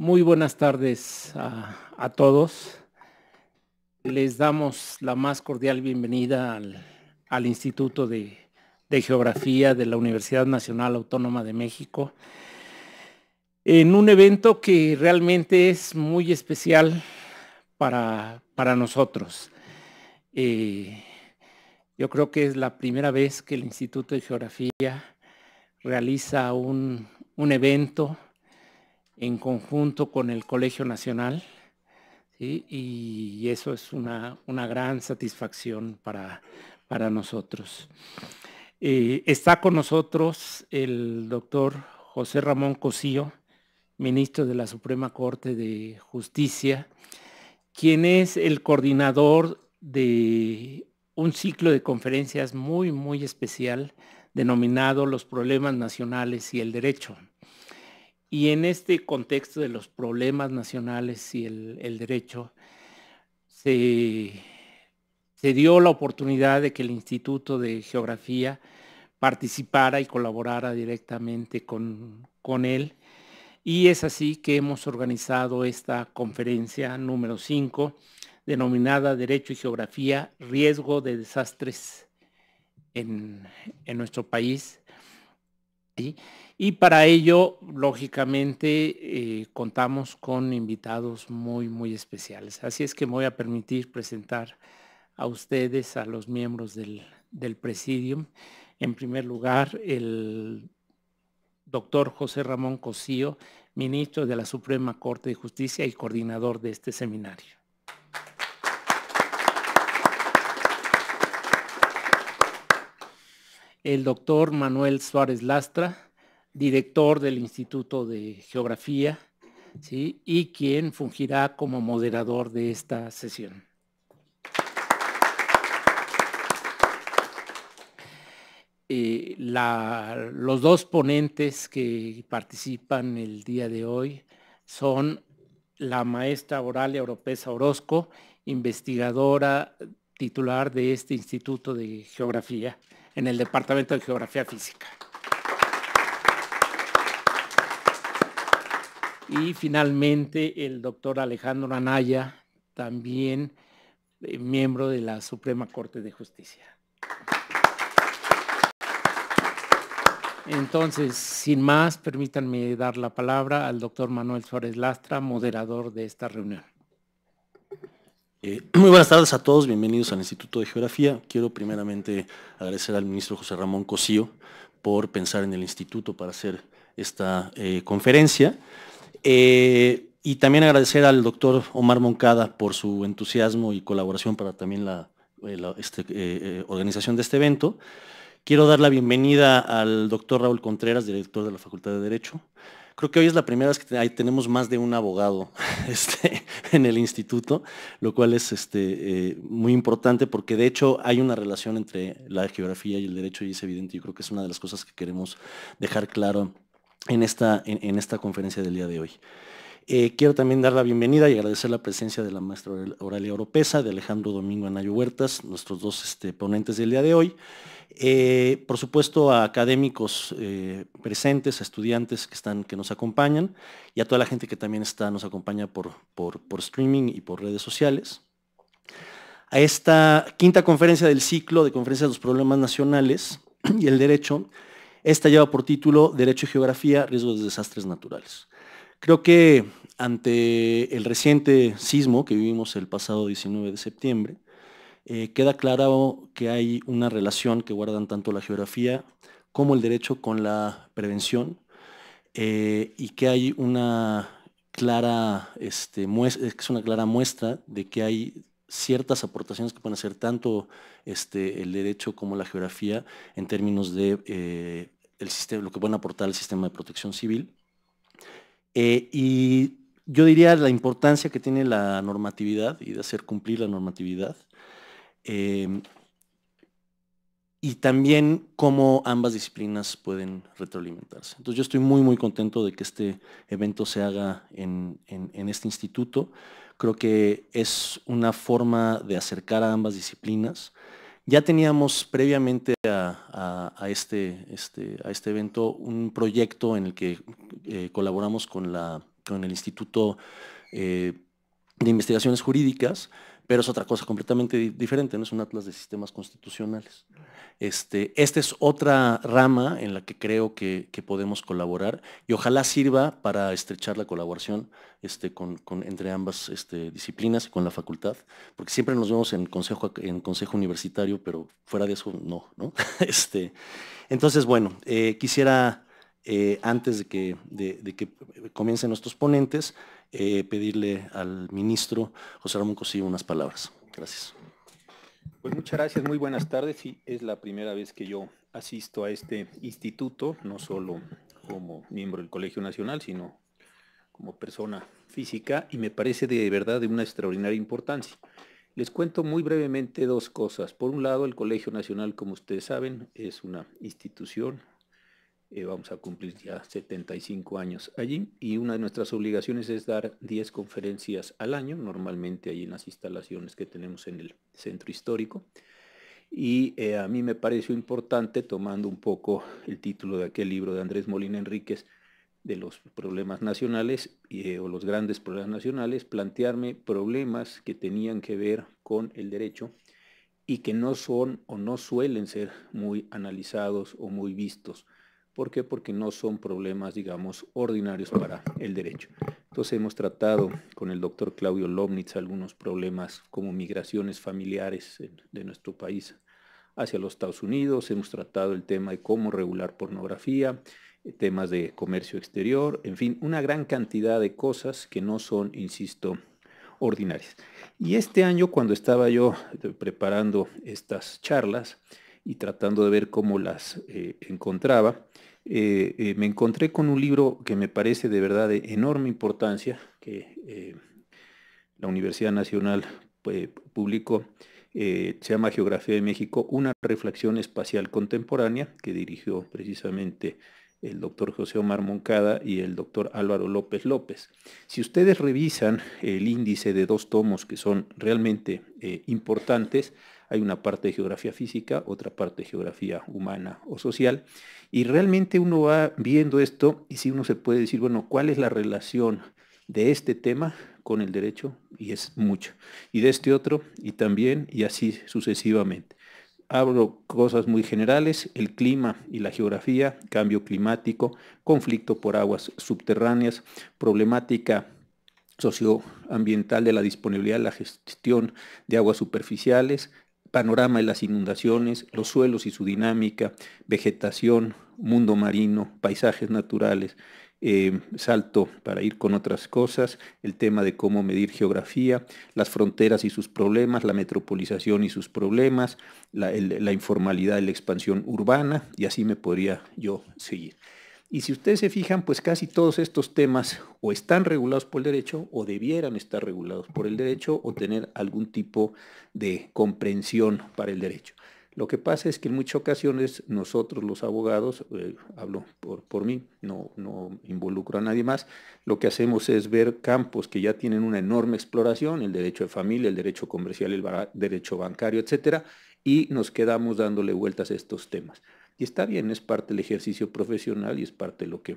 Muy buenas tardes a, todos. Les damos la más cordial bienvenida al, Instituto de, Geografía de la Universidad Nacional Autónoma de México en un evento que realmente es muy especial para, nosotros. Eh, yo creo que es la primera vez que el Instituto de Geografía realiza un, un evento en conjunto con el Colegio Nacional. Y eso es una, gran satisfacción para, nosotros. Eh, está con nosotros el doctor José Ramón Cosío, ministro de la Suprema Corte de Justicia, quien es el coordinador de un ciclo de conferencias muy, muy especial denominado Los Problemas Nacionales y el Derecho. Y en este contexto de los problemas nacionales y el, derecho, se, dio la oportunidad de que el Instituto de Geografía participara y colaborara directamente con, él. Y es así que hemos organizado esta conferencia número 5, denominada Derecho y Geografía, Riesgo de Desastres en nuestro país y para ello, lógicamente, eh, contamos con invitados muy, muy especiales. Así es que me voy a permitir presentar a ustedes, a los miembros del, presidium. En primer lugar, el doctor José Ramón Cosío, ministro de la Suprema Corte de Justicia y coordinador de este seminario. el doctor Manuel Suárez Lastra, director del Instituto de Geografía, y quien fungirá como moderador de esta sesión. Eh, los dos ponentes que participan el día de hoy son la maestra Oralia Oropesa Orozco, investigadora titular de este Instituto de Geografía en el Departamento de Geografía Física. Y finalmente el doctor Alejandro Anaya, también eh, miembro de la Suprema Corte de Justicia. Entonces, sin más, permítanme dar la palabra al doctor Manuel Suárez Lastra, moderador de esta reunión. Eh, muy buenas tardes a todos, bienvenidos al Instituto de Geografía. Quiero primeramente agradecer al ministro José Ramón Cosío por pensar en el instituto para hacer esta eh, conferencia. Eh, y también agradecer al doctor Omar Moncada por su entusiasmo y colaboración para también la, este, organización de este evento. Quiero dar la bienvenida al doctor Raúl Contreras, director de la Facultad de Derecho, Creo que hoy es la primera vez que tenemos más de un abogado este, en el instituto, lo cual es este, eh, muy importante porque de hecho hay una relación entre la geografía y el derecho y es evidente. Yo creo que es una de las cosas que queremos dejar claro en esta, conferencia del día de hoy. Eh, quiero también dar la bienvenida y agradecer la presencia de la maestra Oralia Oropesa, de Alejandro Domingo Anayo Huertas, nuestros dos este, ponentes del día de hoy. Eh, por supuesto, a académicos eh, presentes, a estudiantes que, están, que nos acompañan y a toda la gente que también está, nos acompaña por, por, por streaming y por redes sociales. A esta quinta conferencia del ciclo de conferencias de los problemas nacionales y el derecho, esta lleva por título Derecho y Geografía, Riesgos de Desastres Naturales. Creo que ante el reciente sismo que vivimos el pasado 19 de septiembre, eh, queda claro que hay una relación que guardan tanto la geografía como el derecho con la prevención eh, y que hay una clara, este, es una clara muestra de que hay ciertas aportaciones que pueden hacer tanto este, el derecho como la geografía en términos de eh, el sistema, lo que pueden aportar el sistema de protección civil. y yo diría la importancia que tiene la normatividad y de hacer cumplir la normatividad Em, y también cómo ambas disciplinas pueden retroalimentarse. Entonces yo estoy muy, muy contento de que este evento se haga en, este instituto. Creo que es una forma de acercar a ambas disciplinas. Ya teníamos previamente a, a, este, este, este, evento un proyecto en el que eh, colaboramos con, el Instituto eh, de Investigaciones Jurídicas, pero es otra cosa completamente diferente, no es un atlas de sistemas constitucionales. Este, esta es otra rama en la que creo que, podemos colaborar y ojalá sirva para estrechar la colaboración este, entre ambas este, disciplinas y con la facultad, porque siempre nos vemos en consejo, en consejo universitario, pero fuera de eso no. Este, entonces, bueno, eh, quisiera, eh, antes de que, de que comiencen nuestros ponentes, eh, pedirle al ministro José Ramón Cosío unas palabras. Gracias. Pues muchas gracias, muy buenas tardes. Sí, es la primera vez que yo asisto a este instituto, no solo como miembro del Colegio Nacional, sino como persona física y me parece de verdad de una extraordinaria importancia. Les cuento muy brevemente dos cosas. Por un lado, el Colegio Nacional, como ustedes saben, es una institución eh, vamos a cumplir ya 75 años allí y una de nuestras obligaciones es dar 10 conferencias al año, normalmente ahí en las instalaciones que tenemos en el centro histórico. Y eh, a mí me pareció importante, tomando un poco el título de aquel libro de Andrés Molina Enríquez, de los problemas nacionales eh, o los grandes problemas nacionales, plantearme problemas que tenían que ver con el derecho y que no son o no suelen ser muy analizados o muy vistos ¿Por qué? Porque no son problemas, digamos, ordinarios para el derecho. Entonces hemos tratado con el doctor Claudio Lomnitz algunos problemas como migraciones familiares de nuestro país hacia los Estados Unidos, hemos tratado el tema de cómo regular pornografía, eh, temas de comercio exterior, en fin, una gran cantidad de cosas que no son, insisto, ordinarias. Y este año, cuando estaba yo eh, preparando estas charlas y tratando de ver cómo las eh, encontraba, eh, eh, me encontré con un libro que me parece de verdad de enorme importancia, que eh, la Universidad Nacional publicó, se llama Geografía de México, una reflexión espacial contemporánea, que dirigió precisamente el doctor José Omar Moncada y el doctor Álvaro López López. Si ustedes revisan el índice de dos tomos que son realmente importantes, hay una parte de geografía física, otra parte de geografía humana o social. Y realmente uno va viendo esto y si uno se puede decir, bueno, ¿cuál es la relación de este tema con el derecho? Y es mucho. Y de este otro, y también, y así sucesivamente. Hablo cosas muy generales, el clima y la geografía, cambio climático, conflicto por aguas subterráneas, problemática socioambiental de la disponibilidad, la gestión de aguas superficiales, panorama de las inundaciones, los suelos y su dinámica, vegetación, mundo marino, paisajes naturales, eh, salto para ir con otras cosas, el tema de cómo medir geografía, las fronteras y sus problemas, la metropolización y sus problemas, la, la informalidad y la expansión urbana, y así me podría yo seguir. Y si ustedes se fijan, pues casi todos estos temas o están regulados por el derecho o debieran estar regulados por el derecho o tener algún tipo de comprensión para el derecho. Lo que pasa es que en muchas ocasiones nosotros los abogados, eh, hablo por, mí, no, no involucro a nadie más, lo que hacemos es ver campos que ya tienen una enorme exploración, el derecho de familia, el derecho comercial, el derecho bancario, etcétera, y nos quedamos dándole vueltas a estos temas. Y está bien, es parte del ejercicio profesional y es parte de lo que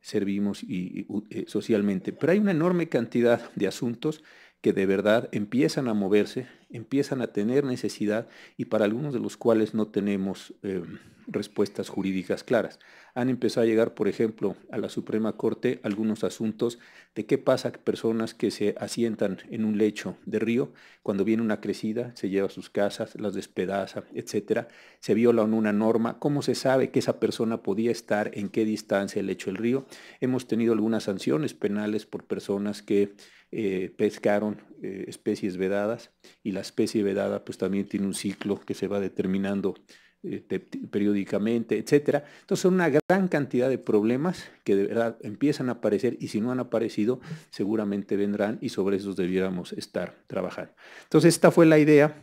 servimos y, eh, socialmente. Pero hay una enorme cantidad de asuntos que de verdad empiezan a moverse empiezan a tener necesidad y para algunos de los cuales no tenemos eh, respuestas jurídicas claras. Han empezado a llegar, por ejemplo, a la Suprema Corte algunos asuntos de qué pasa personas que se asientan en un lecho de río, cuando viene una crecida, se lleva a sus casas, las despedaza, etcétera, se viola una norma, cómo se sabe que esa persona podía estar en qué distancia el lecho del río. Hemos tenido algunas sanciones penales por personas que eh, pescaron eh, especies vedadas y la especie vedada pues también tiene un ciclo que se va determinando eh, periódicamente, etcétera. Entonces una gran cantidad de problemas que de verdad empiezan a aparecer y si no han aparecido, seguramente vendrán y sobre esos debiéramos estar trabajando. Entonces esta fue la idea,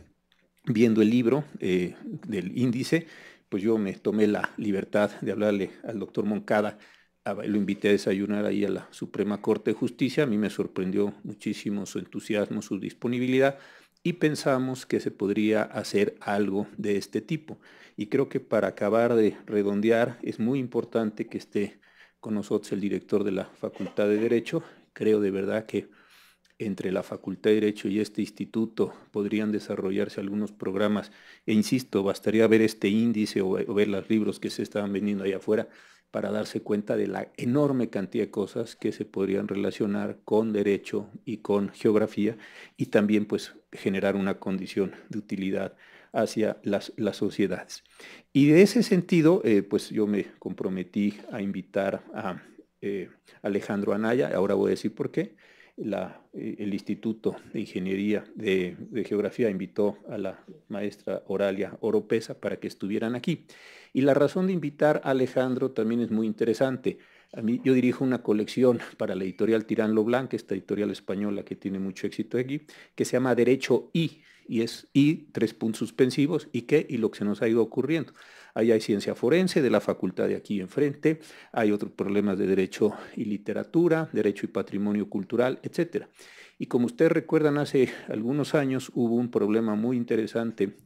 viendo el libro eh, del índice, pues yo me tomé la libertad de hablarle al doctor Moncada lo invité a desayunar ahí a la Suprema Corte de Justicia. A mí me sorprendió muchísimo su entusiasmo, su disponibilidad y pensamos que se podría hacer algo de este tipo. Y creo que para acabar de redondear es muy importante que esté con nosotros el director de la Facultad de Derecho. Creo de verdad que entre la Facultad de Derecho y este instituto podrían desarrollarse algunos programas. E insisto, bastaría ver este índice o, ver los libros que se estaban vendiendo allá afuera para darse cuenta de la enorme cantidad de cosas que se podrían relacionar con derecho y con geografía y también pues generar una condición de utilidad hacia las, sociedades. Y de ese sentido, eh, pues yo me comprometí a invitar a eh, Alejandro Anaya, ahora voy a decir por qué, eh, el Instituto de Ingeniería de, de, Geografía invitó a la maestra Oralia Oropesa para que estuvieran aquí. Y la razón de invitar a Alejandro también es muy interesante yo dirijo una colección para la editorial Tirán Lo Blanc, esta editorial española que tiene mucho éxito aquí, que se llama Derecho y, y es I, tres puntos suspensivos, y qué, y lo que se nos ha ido ocurriendo. Ahí hay ciencia forense de la facultad de aquí enfrente, hay otros problemas de derecho y literatura, derecho y patrimonio cultural, etc. Y como ustedes recuerdan, hace algunos años hubo un problema muy interesante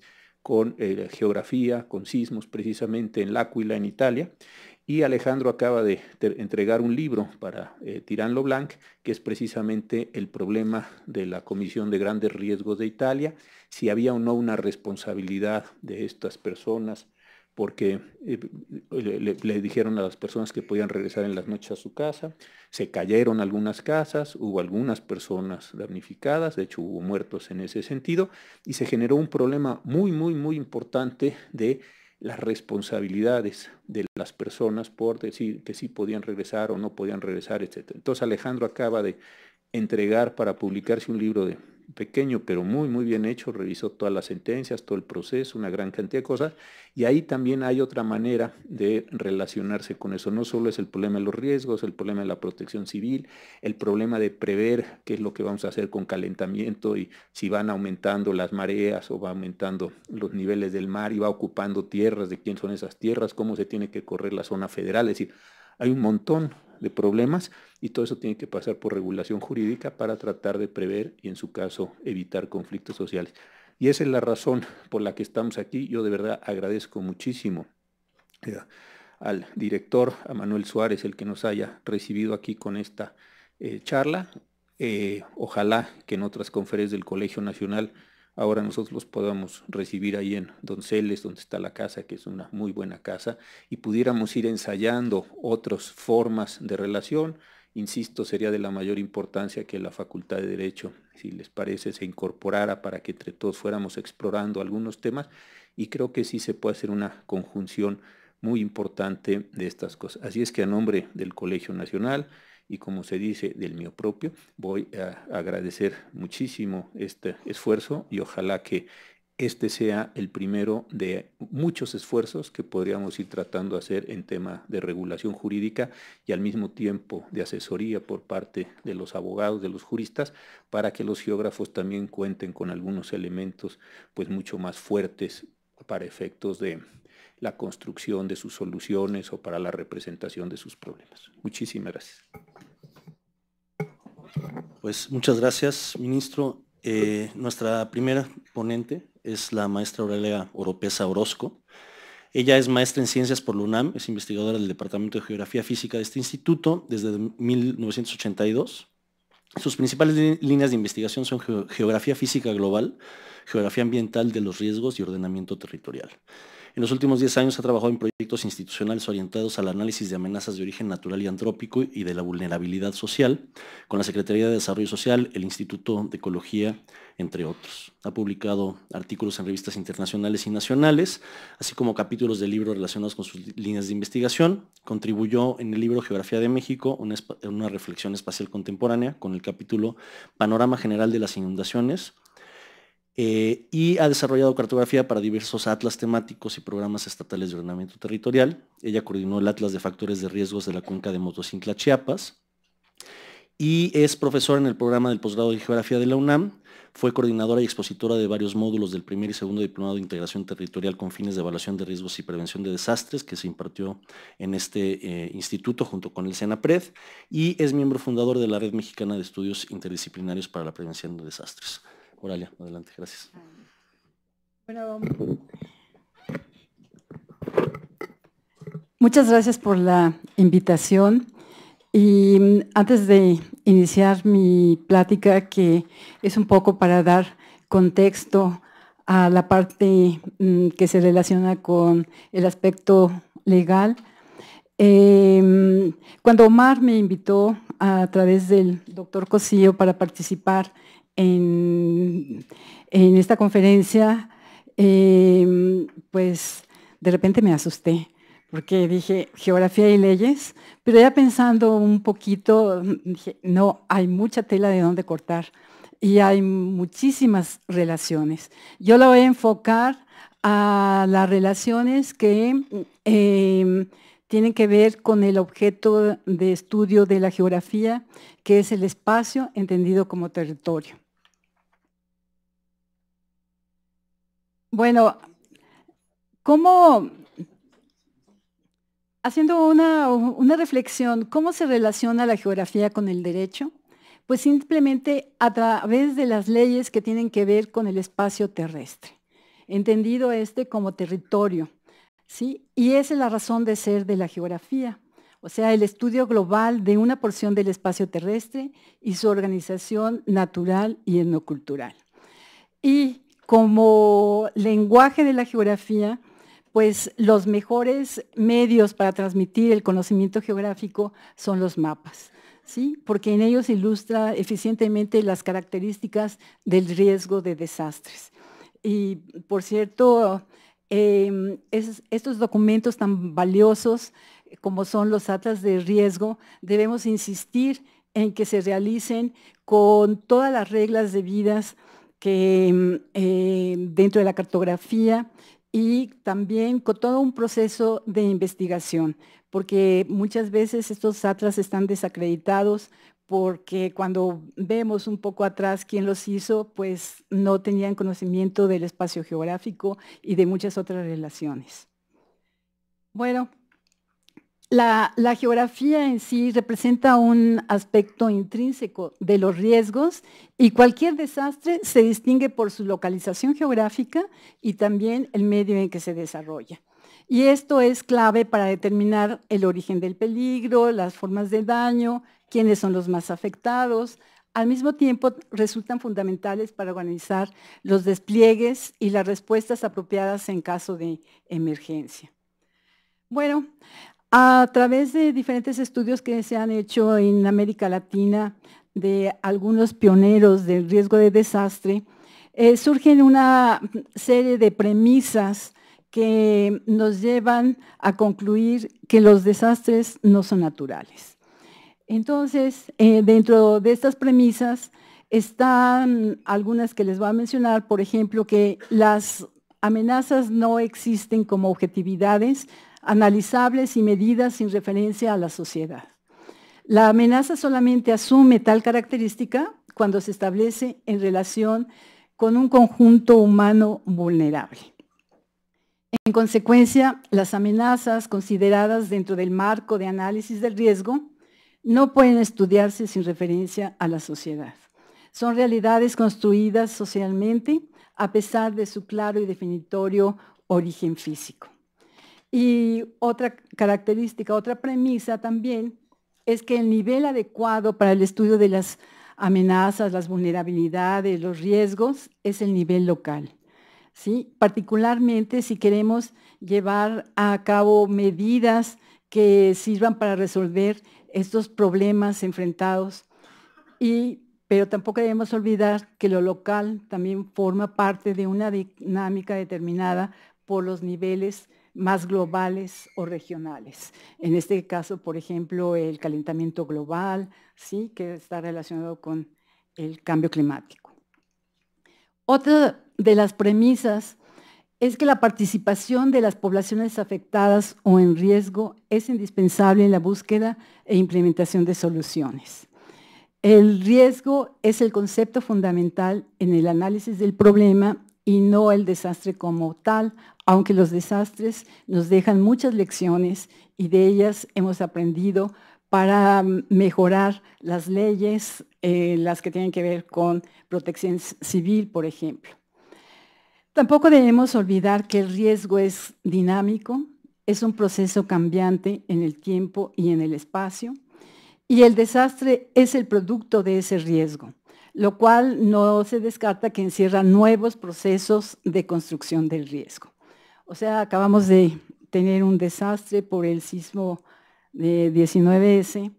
con eh, geografía, con sismos precisamente en L'Aquila, en Italia, y Alejandro acaba de entregar un libro para eh, Tirán Loblanc, que es precisamente el problema de la Comisión de Grandes Riesgos de Italia, si había o no una responsabilidad de estas personas, porque eh, le, dijeron a las personas que podían regresar en las noches a su casa, se cayeron algunas casas, hubo algunas personas damnificadas, de hecho hubo muertos en ese sentido, y se generó un problema muy, muy, muy importante de las responsabilidades de las personas por decir que sí podían regresar o no podían regresar, etc. Entonces Alejandro acaba de entregar para publicarse un libro de pequeño, pero muy, muy bien hecho, revisó todas las sentencias, todo el proceso, una gran cantidad de cosas, y ahí también hay otra manera de relacionarse con eso. No solo es el problema de los riesgos, el problema de la protección civil, el problema de prever qué es lo que vamos a hacer con calentamiento y si van aumentando las mareas o va aumentando los niveles del mar y va ocupando tierras, de quién son esas tierras, cómo se tiene que correr la zona federal, es decir, hay un montón de problemas y todo eso tiene que pasar por regulación jurídica para tratar de prever y en su caso evitar conflictos sociales. Y esa es la razón por la que estamos aquí. Yo de verdad agradezco muchísimo eh, al director, a Manuel Suárez, el que nos haya recibido aquí con esta eh, charla. Eh, ojalá que en otras conferencias del Colegio Nacional ahora nosotros los podamos recibir ahí en Donceles, donde está la casa, que es una muy buena casa, y pudiéramos ir ensayando otras formas de relación. Insisto, sería de la mayor importancia que la Facultad de Derecho, si les parece, se incorporara para que entre todos fuéramos explorando algunos temas y creo que sí se puede hacer una conjunción muy importante de estas cosas. Así es que a nombre del Colegio Nacional, y como se dice, del mío propio. Voy a agradecer muchísimo este esfuerzo y ojalá que este sea el primero de muchos esfuerzos que podríamos ir tratando de hacer en tema de regulación jurídica y al mismo tiempo de asesoría por parte de los abogados, de los juristas, para que los geógrafos también cuenten con algunos elementos pues mucho más fuertes para efectos de, la construcción de sus soluciones o para la representación de sus problemas. Muchísimas gracias. Pues muchas gracias, ministro. Eh, nuestra primera ponente es la maestra Aurelia Oropesa Orozco. Ella es maestra en ciencias por la UNAM, es investigadora del Departamento de Geografía Física de este instituto desde 1982. Sus principales líneas de investigación son geografía física global, geografía ambiental de los riesgos y ordenamiento territorial. En los últimos 10 años ha trabajado en proyectos institucionales orientados al análisis de amenazas de origen natural y antrópico y de la vulnerabilidad social, con la Secretaría de Desarrollo Social, el Instituto de Ecología, entre otros. Ha publicado artículos en revistas internacionales y nacionales, así como capítulos de libros relacionados con sus líneas de investigación. Contribuyó en el libro Geografía de México, una, una reflexión espacial contemporánea, con el capítulo Panorama General de las Inundaciones, eh, y ha desarrollado cartografía para diversos atlas temáticos y programas estatales de ordenamiento territorial. Ella coordinó el Atlas de Factores de Riesgos de la Cuenca de Motocintla Chiapas y es profesora en el programa del posgrado de Geografía de la UNAM. Fue coordinadora y expositora de varios módulos del primer y segundo diplomado de integración territorial con fines de evaluación de riesgos y prevención de desastres que se impartió en este eh, instituto junto con el CENAPRED y es miembro fundador de la Red Mexicana de Estudios Interdisciplinarios para la Prevención de Desastres adelante, gracias. Bueno, muchas gracias por la invitación. Y antes de iniciar mi plática, que es un poco para dar contexto a la parte mm, que se relaciona con el aspecto legal, em, cuando Omar me invitó a través del doctor Cosío para participar en, esta conferencia, em, pues de repente me asusté porque dije geografía y leyes, pero ya pensando un poquito, dije, no, hay mucha tela de dónde cortar y hay muchísimas relaciones. Yo la voy a enfocar a las relaciones que em, tienen que ver con el objeto de estudio de la geografía, que es el espacio entendido como territorio. Bueno, ¿cómo, haciendo una, reflexión, cómo se relaciona la geografía con el derecho? Pues simplemente a través de las leyes que tienen que ver con el espacio terrestre, entendido este como territorio, ¿sí? Y esa es la razón de ser de la geografía, o sea, el estudio global de una porción del espacio terrestre y su organización natural y etnocultural. Y como lenguaje de la geografía, pues los mejores medios para transmitir el conocimiento geográfico son los mapas, ¿sí? porque en ellos ilustra eficientemente las características del riesgo de desastres. Y por cierto, em, estos documentos tan valiosos como son los atlas de riesgo, debemos insistir en que se realicen con todas las reglas debidas que mm, eh, dentro de la cartografía y también con todo un proceso de investigación, porque muchas veces estos atlas están desacreditados porque cuando vemos un poco atrás quién los hizo, pues no tenían conocimiento del espacio geográfico y de muchas otras relaciones. Bueno, la, geografía en sí representa un aspecto intrínseco de los riesgos y cualquier desastre se distingue por su localización geográfica y también el medio en que se desarrolla. Y esto es clave para determinar el origen del peligro, las formas de daño, quiénes son los más afectados. Al mismo tiempo, resultan fundamentales para organizar los despliegues y las respuestas apropiadas en caso de emergencia. Bueno, a través de diferentes estudios que se han hecho en América Latina de algunos pioneros del riesgo de desastre, eh, surgen una serie de premisas que nos llevan a concluir que los desastres no son naturales. Entonces, eh, dentro de estas premisas están algunas que les voy a mencionar, por ejemplo, que las amenazas no existen como objetividades, analizables y medidas sin referencia a la sociedad. La amenaza solamente asume tal característica cuando se establece en relación con un conjunto humano vulnerable. En consecuencia, las amenazas consideradas dentro del marco de análisis del riesgo no pueden estudiarse sin referencia a la sociedad. Son realidades construidas socialmente a pesar de su claro y definitorio origen físico. Y otra característica, otra premisa también, es que el nivel adecuado para el estudio de las amenazas, las vulnerabilidades, los riesgos, es el nivel local. ¿sí? Particularmente si queremos llevar a cabo medidas que sirvan para resolver estos problemas enfrentados. pero tampoco debemos olvidar que lo local también forma parte de una dinámica determinada por los niveles más globales o regionales. En este caso, por ejemplo, el calentamiento global, ¿sí? que está relacionado con el cambio climático. Otra de las premisas es que la participación de las poblaciones afectadas o en riesgo es indispensable en la búsqueda e implementación de soluciones. El riesgo es el concepto fundamental en el análisis del problema y no el desastre como tal aunque los desastres nos dejan muchas lecciones y de ellas hemos aprendido para mejorar las leyes, eh, las que tienen que ver con protección civil, por ejemplo. Tampoco debemos olvidar que el riesgo es dinámico, es un proceso cambiante en el tiempo y en el espacio, y el desastre es el producto de ese riesgo, lo cual no se descarta que encierra nuevos procesos de construcción del riesgo. O sea, acabamos de tener un desastre por el sismo de 19S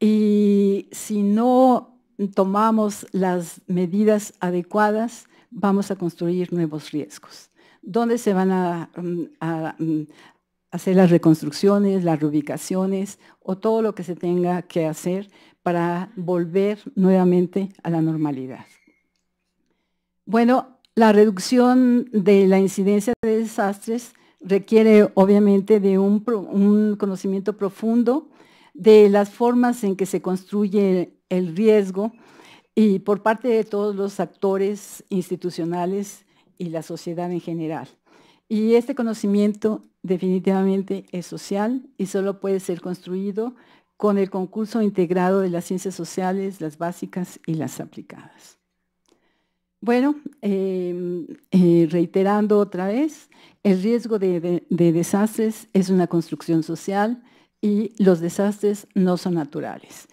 y si no tomamos las medidas adecuadas, vamos a construir nuevos riesgos. ¿Dónde se van a, mm, mm, hacer las reconstrucciones, las reubicaciones o todo lo que se tenga que hacer para volver nuevamente a la normalidad? Bueno, la reducción de la incidencia de desastres requiere obviamente de un, conocimiento profundo de las formas en que se construye el riesgo y por parte de todos los actores institucionales y la sociedad en general. Y este conocimiento definitivamente es social y solo puede ser construido con el concurso integrado de las ciencias sociales, las básicas y las aplicadas. Bueno, em, eh, reiterando otra vez, el riesgo de, desastres es una construcción social y los desastres no son naturales.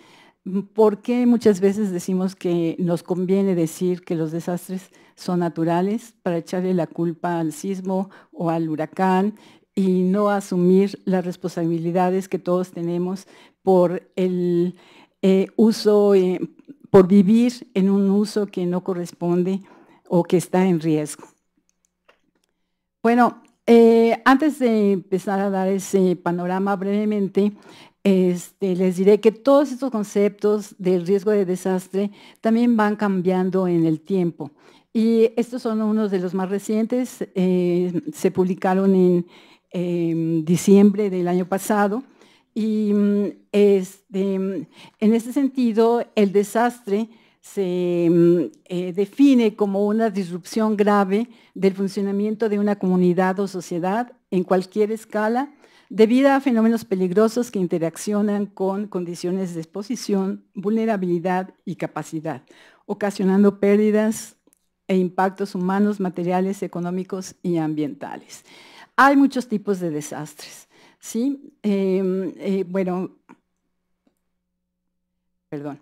¿Por qué muchas veces decimos que nos conviene decir que los desastres son naturales para echarle la culpa al sismo o al huracán y no asumir las responsabilidades que todos tenemos por el eh, uso, eh, por vivir en un uso que no corresponde o que está en riesgo. Bueno, eh, antes de empezar a dar ese panorama brevemente, este, les diré que todos estos conceptos del riesgo de desastre también van cambiando en el tiempo. Y estos son unos de los más recientes, eh, se publicaron en diciembre del año pasado y mm, este, en ese sentido, el desastre se mm, eh, define como una disrupción grave del funcionamiento de una comunidad o sociedad en cualquier escala, debido a fenómenos peligrosos que interaccionan con condiciones de exposición, vulnerabilidad y capacidad, ocasionando pérdidas e impactos humanos, materiales, económicos y ambientales. Hay muchos tipos de desastres. ¿sí? Em, eh, bueno, perdón.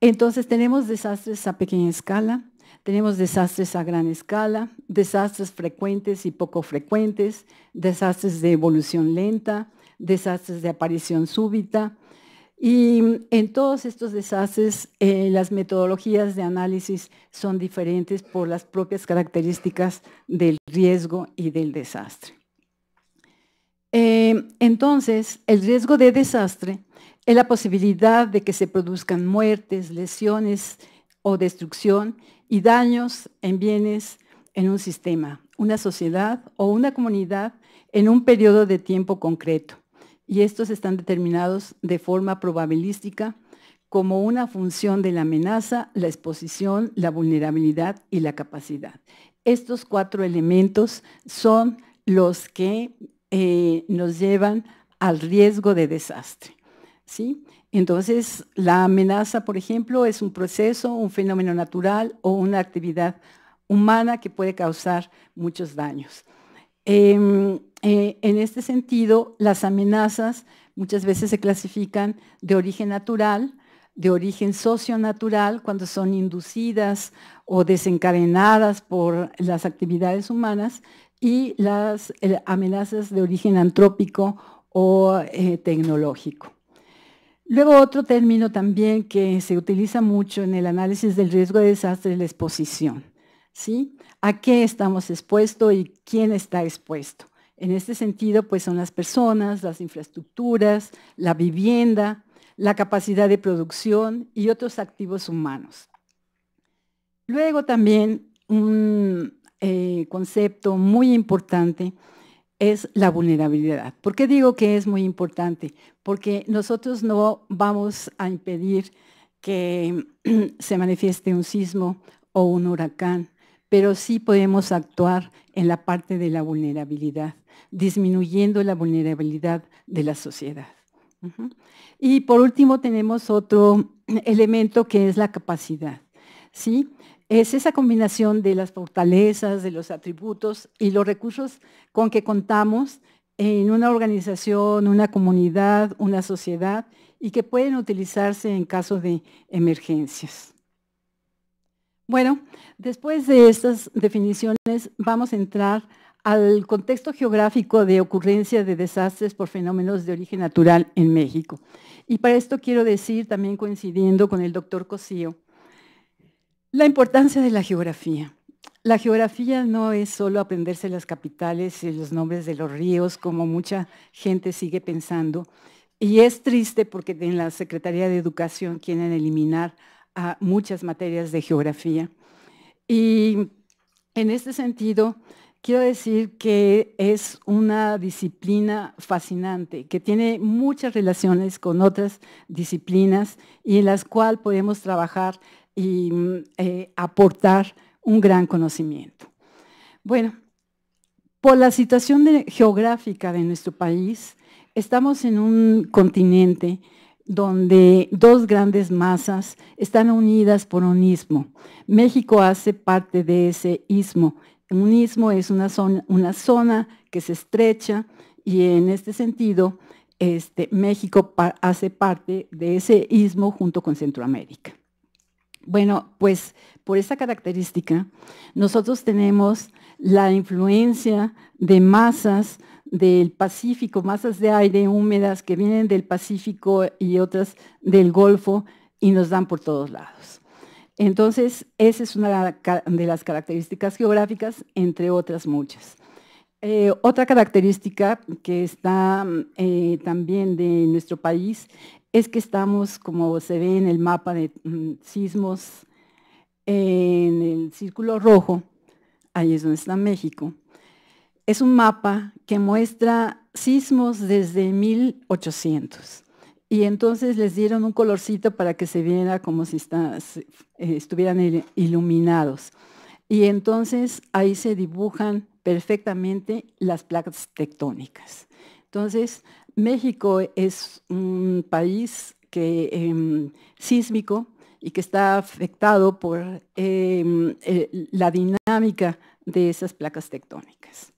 Entonces tenemos desastres a pequeña escala, tenemos desastres a gran escala, desastres frecuentes y poco frecuentes, desastres de evolución lenta, desastres de aparición súbita. Y en todos estos desastres eh, las metodologías de análisis son diferentes por las propias características del riesgo y del desastre. Eh, entonces, el riesgo de desastre es la posibilidad de que se produzcan muertes, lesiones o destrucción y daños en bienes en un sistema, una sociedad o una comunidad en un periodo de tiempo concreto. Y estos están determinados de forma probabilística como una función de la amenaza, la exposición, la vulnerabilidad y la capacidad. Estos cuatro elementos son los que eh, nos llevan al riesgo de desastre. Entonces, la amenaza, por ejemplo, es un proceso, un fenómeno natural o una actividad humana que puede causar muchos daños. Em, eh, en este sentido, las amenazas muchas veces se clasifican de origen natural, de origen socio-natural, cuando son inducidas o desencadenadas por las actividades humanas, y las eh, amenazas de origen antrópico o eh, tecnológico. Luego otro término también que se utiliza mucho en el análisis del riesgo de desastre es la exposición. ¿A qué estamos expuestos y quién está expuesto? En este sentido, pues son las personas, las infraestructuras, la vivienda, la capacidad de producción y otros activos humanos. Luego también un, eh, concepto muy importante es la vulnerabilidad. ¿Por qué digo que es muy importante? Porque nosotros no vamos a impedir que se manifieste un sismo o un huracán, pero sí podemos actuar en la parte de la vulnerabilidad, disminuyendo la vulnerabilidad de la sociedad. Y por último tenemos otro elemento que es la capacidad. ¿sí? es esa combinación de las fortalezas, de los atributos y los recursos con que contamos en una organización, una comunidad, una sociedad y que pueden utilizarse en caso de emergencias. Bueno, después de estas definiciones vamos a entrar al contexto geográfico de ocurrencia de desastres por fenómenos de origen natural en México. Y para esto quiero decir, también coincidiendo con el doctor Cosío, la importancia de la geografía. La geografía no es solo aprenderse las capitales y los nombres de los ríos, como mucha gente sigue pensando. Y es triste porque en la Secretaría de Educación quieren eliminar a muchas materias de geografía. Y en este sentido, quiero decir que es una disciplina fascinante, que tiene muchas relaciones con otras disciplinas y en las cuales podemos trabajar y mm, eh, aportar un gran conocimiento. Bueno, por la situación geográfica de nuestro país, estamos en un continente donde dos grandes masas están unidas por un istmo. México hace parte de ese istmo. Un istmo es una zona, una zona que se estrecha y en este sentido este, México hace parte de ese istmo junto con Centroamérica. Bueno, pues por esa característica, nosotros tenemos la influencia de masas del Pacífico, masas de aire húmedas que vienen del Pacífico y otras del Golfo y nos dan por todos lados. Entonces, esa es una de las características geográficas, entre otras muchas. Eh, otra característica que está eh, también de nuestro país es que estamos, como se ve en el mapa de mm, sismos, en el círculo rojo, ahí es donde está México. Es un mapa que muestra sismos desde 1800. Y entonces les dieron un colorcito para que se viera como si eh, estuvieran iluminados. Y entonces ahí se dibujan perfectamente las placas tectónicas. Entonces, México es un país que, em, sísmico y que está afectado por em, eh, la dinámica de esas placas tectónicas.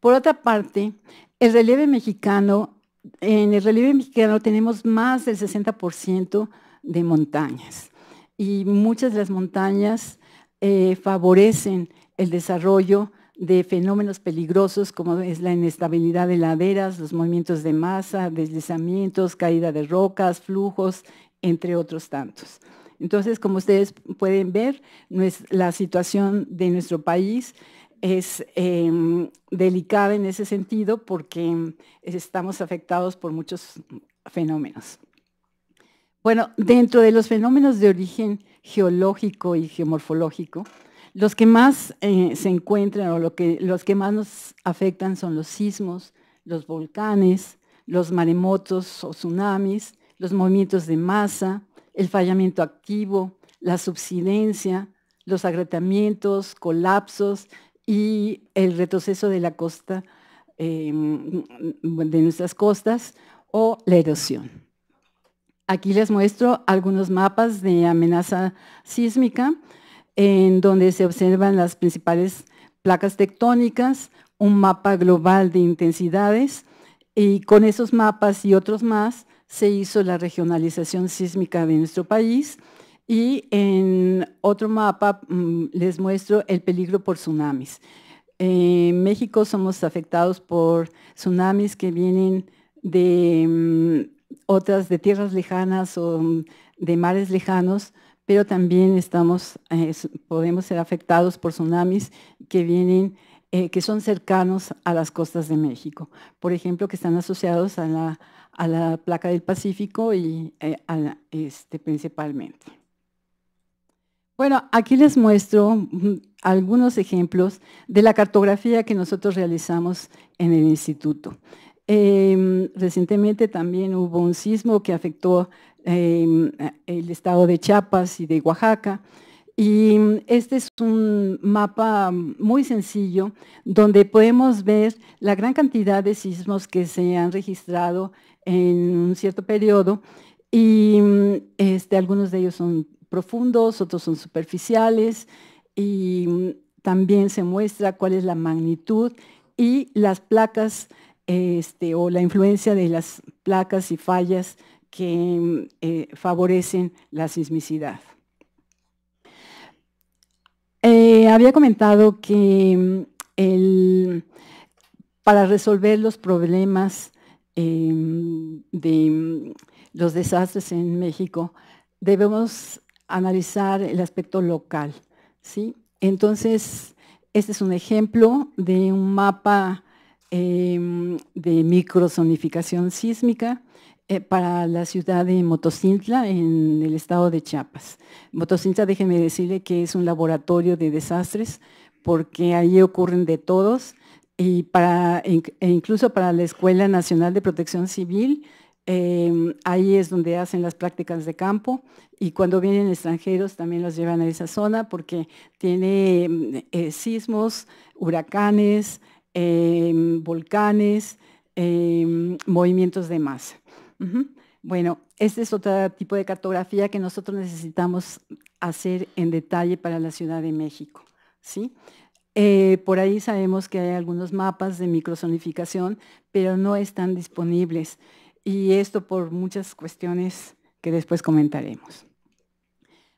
Por otra parte, el relieve mexicano, en el relieve mexicano tenemos más del 60% de montañas y muchas de las montañas eh, favorecen el desarrollo de fenómenos peligrosos como es la inestabilidad de laderas, los movimientos de masa, deslizamientos, caída de rocas, flujos, entre otros tantos. Entonces, como ustedes pueden ver, la situación de nuestro país es em, delicada en ese sentido porque estamos afectados por muchos fenómenos. Bueno, dentro de los fenómenos de origen geológico y geomorfológico, los que más eh, se encuentran o que, los que más nos afectan son los sismos, los volcanes, los maremotos o tsunamis, los movimientos de masa, el fallamiento activo, la subsidencia, los agrietamientos, colapsos y el retroceso de la costa, em, de nuestras costas o la erosión. Aquí les muestro algunos mapas de amenaza sísmica en donde se observan las principales placas tectónicas, un mapa global de intensidades y con esos mapas y otros más se hizo la regionalización sísmica de nuestro país y en otro mapa mm, les muestro el peligro por tsunamis. En México somos afectados por tsunamis que vienen de mm, otras de tierras lejanas o mm, de mares lejanos pero también estamos, eh, podemos ser afectados por tsunamis que vienen, eh, que son cercanos a las costas de México. Por ejemplo, que están asociados a la, placa del Pacífico y eh, este, principalmente. Bueno, aquí les muestro mm, algunos ejemplos de la cartografía que nosotros realizamos en el instituto. Em, recientemente también hubo un sismo que afectó eh, el estado de Chiapas y de Oaxaca. Y mm, este es un mapa muy sencillo donde podemos ver la gran cantidad de sismos que se han registrado en un cierto periodo y mm, este, algunos de ellos son profundos, otros son superficiales y mm, también se muestra cuál es la magnitud y las placas este, o la influencia de las placas y fallas que mm, eh, favorecen la sismicidad. Eh, había comentado que mm, para resolver los problemas em, de mm, los desastres en México, debemos analizar el aspecto local. ¿sí? Entonces, este es un ejemplo de un mapa em, de microzonificación sísmica eh, para la ciudad de Motocintla, en el estado de Chiapas. Motocintla, déjeme decirle que es un laboratorio de desastres, porque ahí ocurren de todos, e incluso para la Escuela Nacional de Protección Civil, em, ahí es donde hacen las prácticas de campo y cuando vienen extranjeros también los llevan a esa zona porque tiene em, eh, sismos, huracanes, em, volcanes, movimientos de masa. Bueno, este es otro tipo de cartografía que nosotros necesitamos hacer en detalle para la Ciudad de México. ¿sí? Eh, por ahí sabemos que hay algunos mapas de microsonificación, pero no están disponibles. Y esto por muchas cuestiones que después comentaremos.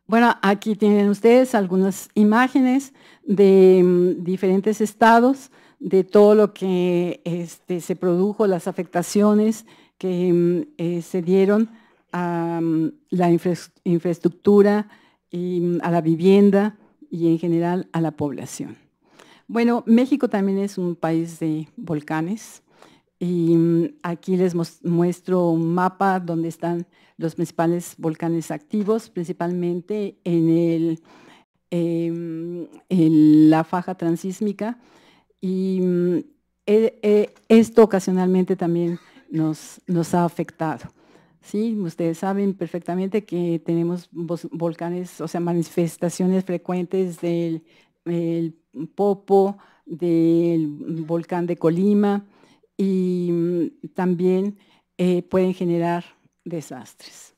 Bueno, aquí tienen ustedes algunas imágenes de mm, diferentes estados, de todo lo que este, se produjo, las afectaciones que mm, eh, se dieron a mm, la infraestructura, y, mm, a la vivienda y en general a la población. Bueno, México también es un país de volcanes y aquí les muestro un mapa donde están los principales volcanes activos, principalmente en, em, la faja transísmica y e, e, esto ocasionalmente también nos, ha afectado. Sí, ustedes saben perfectamente que tenemos volcanes, o sea, manifestaciones frecuentes del Popo, del volcán de Colima, y mm, también eh, pueden generar desastres.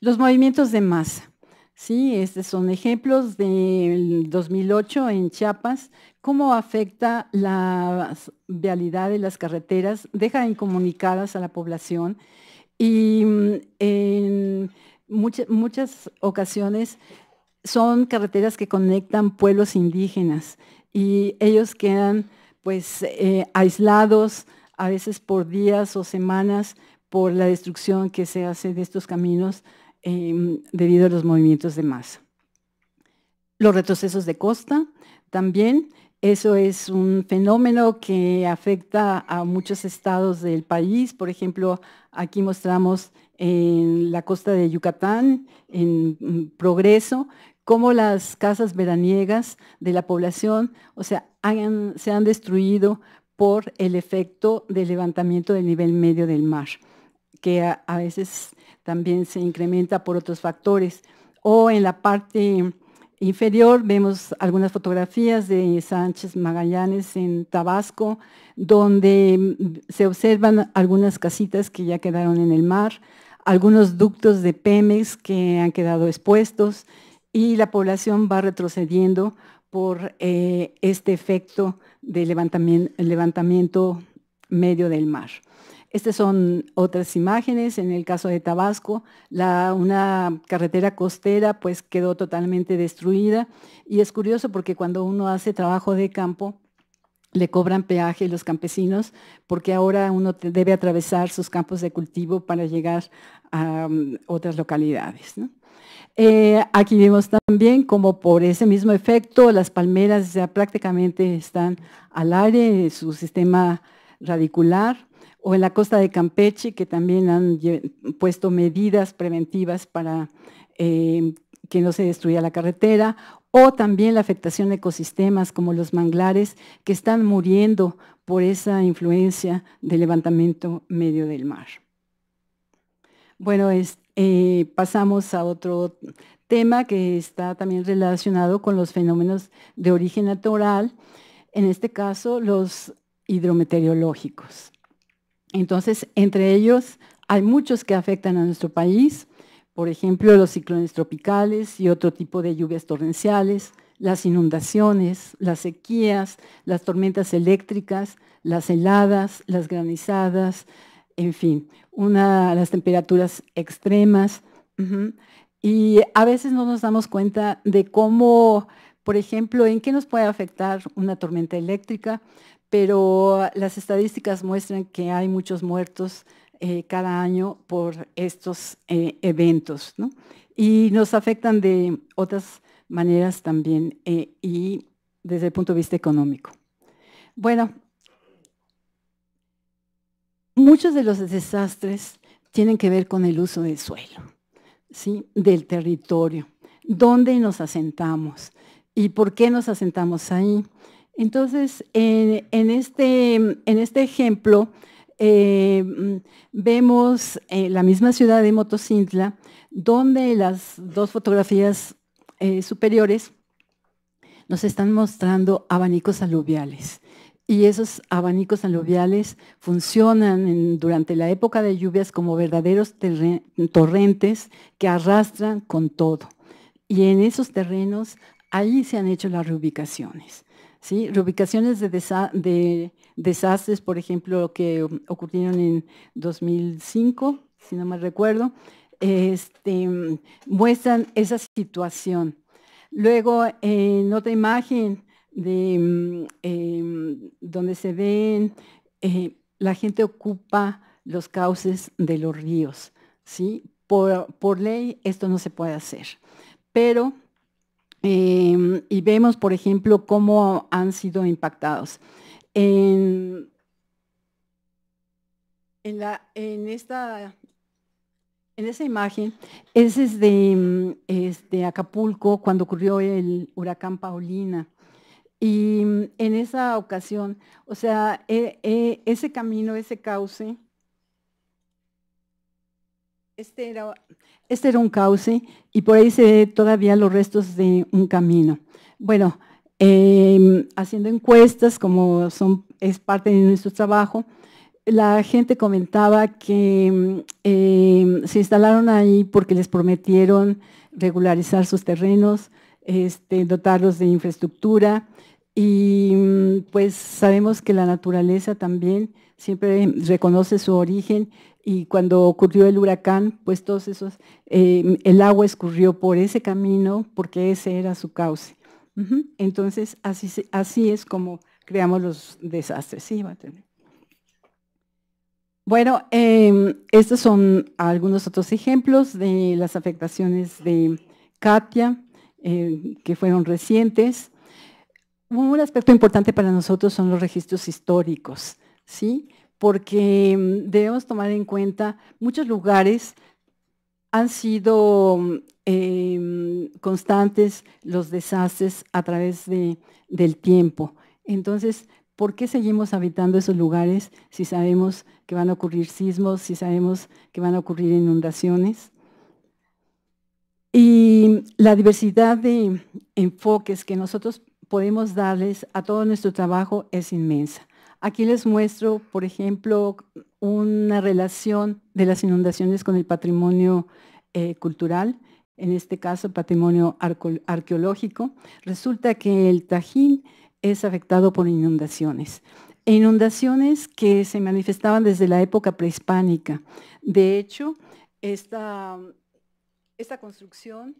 Los movimientos de masa. Sí, estos son ejemplos del 2008 en Chiapas, ¿Cómo afecta la vialidad de las carreteras? Deja incomunicadas a la población y mm, en muchas ocasiones son carreteras que conectan pueblos indígenas y ellos quedan pues eh, aislados a veces por días o semanas por la destrucción que se hace de estos caminos em, debido a los movimientos de masa. Los retrocesos de costa también eso es un fenómeno que afecta a muchos estados del país. Por ejemplo, aquí mostramos en la costa de Yucatán, en mm, Progreso, cómo las casas veraniegas de la población, o sea, se han destruido por el efecto del levantamiento del nivel medio del mar, que a, a veces también se incrementa por otros factores. O en la parte inferior vemos algunas fotografías de Sánchez Magallanes en Tabasco, donde mm, se observan algunas casitas que ya quedaron en el mar, algunos ductos de Pemex que han quedado expuestos y la población va retrocediendo por eh, este efecto de levantamiento medio del mar. Estas son otras imágenes, en el caso de Tabasco, una carretera costera pues quedó totalmente destruida y es curioso porque cuando uno hace trabajo de campo le cobran peaje los campesinos porque ahora uno debe atravesar sus campos de cultivo para llegar a mm, otras localidades. Eh, aquí vemos también como por ese mismo efecto las palmeras ya prácticamente están al aire, su sistema radicular o en la costa de Campeche, que también han puesto medidas preventivas para eh, que no se destruya la carretera, o también la afectación de ecosistemas como los manglares, que están muriendo por esa influencia del levantamiento medio del mar. Bueno, eh, pasamos a otro tema que está también relacionado con los fenómenos de origen natural, en este caso los hidrometeorológicos. Entonces, entre ellos hay muchos que afectan a nuestro país, por ejemplo, los ciclones tropicales y otro tipo de lluvias torrenciales, las inundaciones, las sequías, las tormentas eléctricas, las heladas, las granizadas, en fin, las temperaturas extremas. Y a veces no nos damos cuenta de cómo, por ejemplo, en qué nos puede afectar una tormenta eléctrica, pero las estadísticas muestran que hay muchos muertos eh, cada año por estos eh, eventos, Y nos afectan de otras maneras también eh, y desde el punto de vista económico. Bueno, muchos de los desastres tienen que ver con el uso del suelo, ¿sí? del territorio, dónde nos asentamos y por qué nos asentamos ahí. Entonces, eh, este, mm, en, este, ejemplo, eh, mm, vemos eh, la misma ciudad de Motocintla, donde las dos fotografías superiores nos están mostrando abanicos aluviales. Y esos abanicos aluviales funcionan durante la época de lluvias como verdaderos torrentes que arrastran con todo. Y en esos terrenos, ahí se han hecho las reubicaciones. Reubicaciones de, desastres, por ejemplo, que ocurrieron en 2005, si no mal recuerdo, este, muestran esa situación. Luego, en otra imagen em, donde se ven, eh, la gente ocupa los cauces de los ríos. Por, por ley esto no se puede hacer, pero Em, y vemos, por ejemplo, cómo han sido impactados. En, esta en esa imagen, ese es de, es Acapulco, cuando ocurrió el huracán Paulina. Y em, en esa ocasión, o sea, e, e, ese camino, ese cauce, este, este era, un cauce y por ahí se ve todavía los restos de un camino. Bueno, em, haciendo encuestas, como es parte de nuestro trabajo, la gente comentaba que em, se instalaron ahí porque les prometieron regularizar sus terrenos, este, dotarlos de infraestructura y em, pues sabemos que la naturaleza también siempre reconoce su origen y cuando ocurrió el huracán, pues todos esos, eh, el agua escurrió por ese camino porque ese era su cauce. Entonces, así, así es como creamos los desastres. Bueno, em, estos son algunos otros ejemplos de las afectaciones de Katia, eh, que fueron recientes. Un aspecto importante para nosotros son los registros históricos. ¿sí? porque mm, debemos tomar en cuenta muchos lugares han sido mm, em, constantes los desastres a través del tiempo. Entonces, ¿por qué seguimos habitando esos lugares si sabemos que van a ocurrir sismos, si sabemos que van a ocurrir inundaciones? Y la diversidad de enfoques que nosotros podemos darles a todo nuestro trabajo es inmensa. Aquí les muestro, por ejemplo, una relación de las inundaciones con el patrimonio eh, cultural, en este caso patrimonio arqueológico. Resulta que el Tajín es afectado por inundaciones. Inundaciones que se manifestaban desde la época prehispánica. De hecho, esta construcción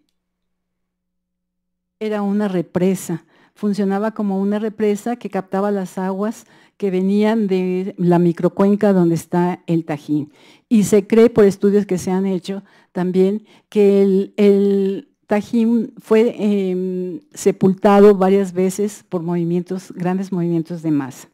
era una represa funcionaba como una represa que captaba las aguas que venían de la microcuenca donde está el Tajín. Y se cree por estudios que se han hecho también que el, Tajín fue em, sepultado varias veces por movimientos, grandes movimientos de masa.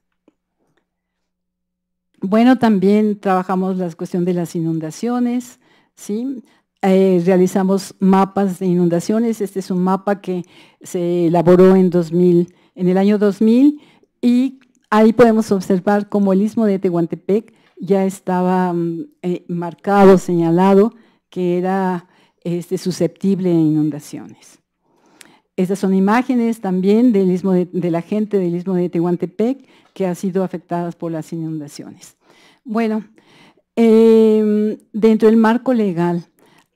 Bueno, también trabajamos la cuestión de las inundaciones, ¿sí? Eh, realizamos mapas de inundaciones. Este es un mapa que se elaboró en, 2000, en el año 2000 y ahí podemos observar cómo el istmo de Tehuantepec ya estaba mm, eh, marcado, señalado, que era este, susceptible a inundaciones. Estas son imágenes también del istmo de, la gente del istmo de Tehuantepec que ha sido afectada por las inundaciones. Bueno, em, dentro del marco legal,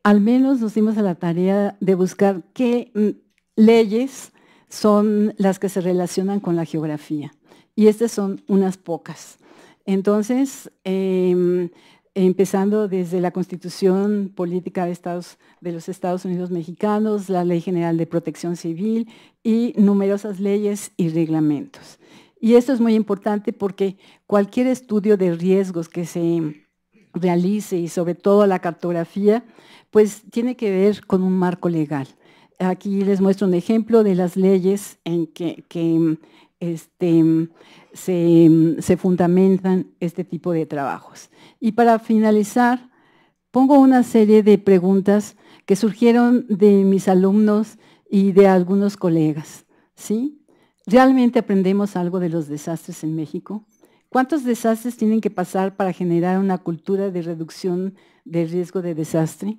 al menos nos dimos a la tarea de buscar qué mm, leyes son las que se relacionan con la geografía. Y estas son unas pocas. Entonces, em, empezando desde la Constitución Política de, Estados, de los Estados Unidos Mexicanos, la Ley General de Protección Civil y numerosas leyes y reglamentos. Y esto es muy importante porque cualquier estudio de riesgos que se realice y sobre todo la cartografía, pues tiene que ver con un marco legal. Aquí les muestro un ejemplo de las leyes en que, este, se, se, fundamentan este tipo de trabajos. Y para finalizar, pongo una serie de preguntas que surgieron de mis alumnos y de algunos colegas. ¿sí? ¿Realmente aprendemos algo de los desastres en México? ¿Cuántos desastres tienen que pasar para generar una cultura de reducción del riesgo de desastre?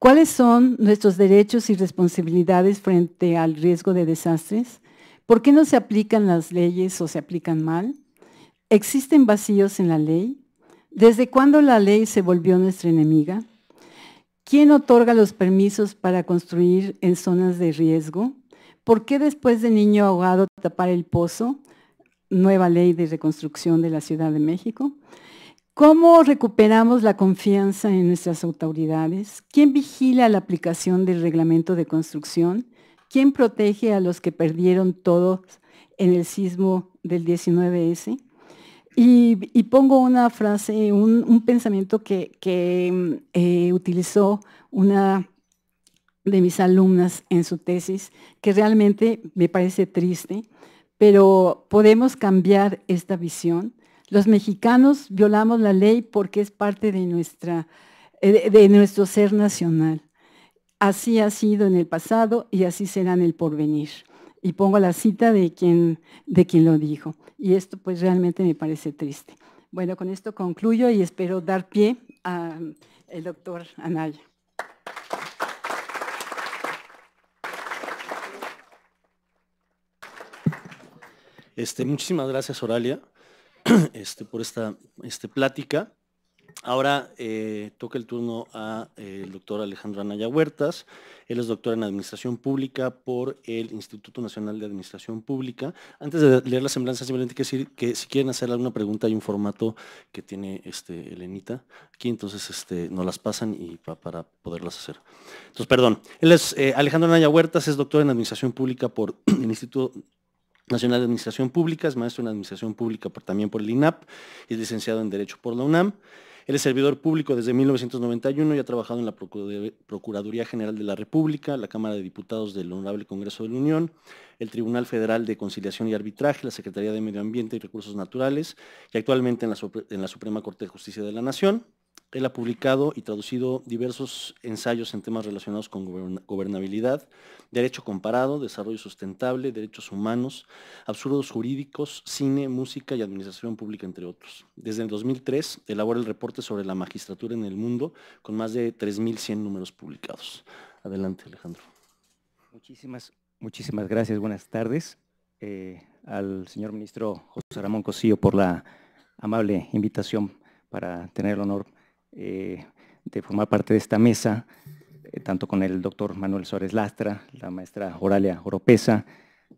¿Cuáles son nuestros derechos y responsabilidades frente al riesgo de desastres? ¿Por qué no se aplican las leyes o se aplican mal? ¿Existen vacíos en la ley? ¿Desde cuándo la ley se volvió nuestra enemiga? ¿Quién otorga los permisos para construir en zonas de riesgo? ¿Por qué después de niño ahogado tapar el pozo? nueva ley de reconstrucción de la Ciudad de México. ¿Cómo recuperamos la confianza en nuestras autoridades? ¿Quién vigila la aplicación del reglamento de construcción? ¿Quién protege a los que perdieron todo en el sismo del 19S? Y, pongo una frase, un, pensamiento que, eh, utilizó una de mis alumnas en su tesis, que realmente me parece triste, pero podemos cambiar esta visión. Los mexicanos violamos la ley porque es parte de, nuestra, eh, de, nuestro ser nacional. Así ha sido en el pasado y así será en el porvenir. Y pongo la cita de quien, de quien lo dijo. Y esto pues realmente me parece triste. Bueno, con esto concluyo y espero dar pie al mm, doctor Anaya. Este, muchísimas gracias, Oralia, este, por esta este, plática. Ahora eh, toca el turno al eh, doctor Alejandro Anaya Huertas. Él es doctor en Administración Pública por el Instituto Nacional de Administración Pública. Antes de leer la semblanza, simplemente quiero decir que si quieren hacer alguna pregunta, hay un formato que tiene este, Elenita aquí, entonces este, nos las pasan y para poderlas hacer. Entonces, perdón. Él es eh, Alejandro Anaya Huertas, es doctor en Administración Pública por el Instituto Nacional de Administración Pública, es maestro en Administración Pública por, también por el INAP y es licenciado en Derecho por la UNAM. Él es servidor público desde 1991 y ha trabajado en la Procuraduría General de la República, la Cámara de Diputados del Honorable Congreso de la Unión, el Tribunal Federal de Conciliación y Arbitraje, la Secretaría de Medio Ambiente y Recursos Naturales y actualmente en la Suprema Corte de Justicia de la Nación. Él ha publicado y traducido diversos ensayos en temas relacionados con gobernabilidad, derecho comparado, desarrollo sustentable, derechos humanos, absurdos jurídicos, cine, música y administración pública, entre otros. Desde el 2003 elabora el reporte sobre la magistratura en el mundo con más de 3.100 números publicados. Adelante, Alejandro. Muchísimas, muchísimas gracias. Buenas tardes eh, al señor ministro José Ramón Cosío por la amable invitación para tener el honor eh, de formar parte de esta mesa, eh, tanto con el doctor Manuel Suárez Lastra, la maestra Oralia Oropesa,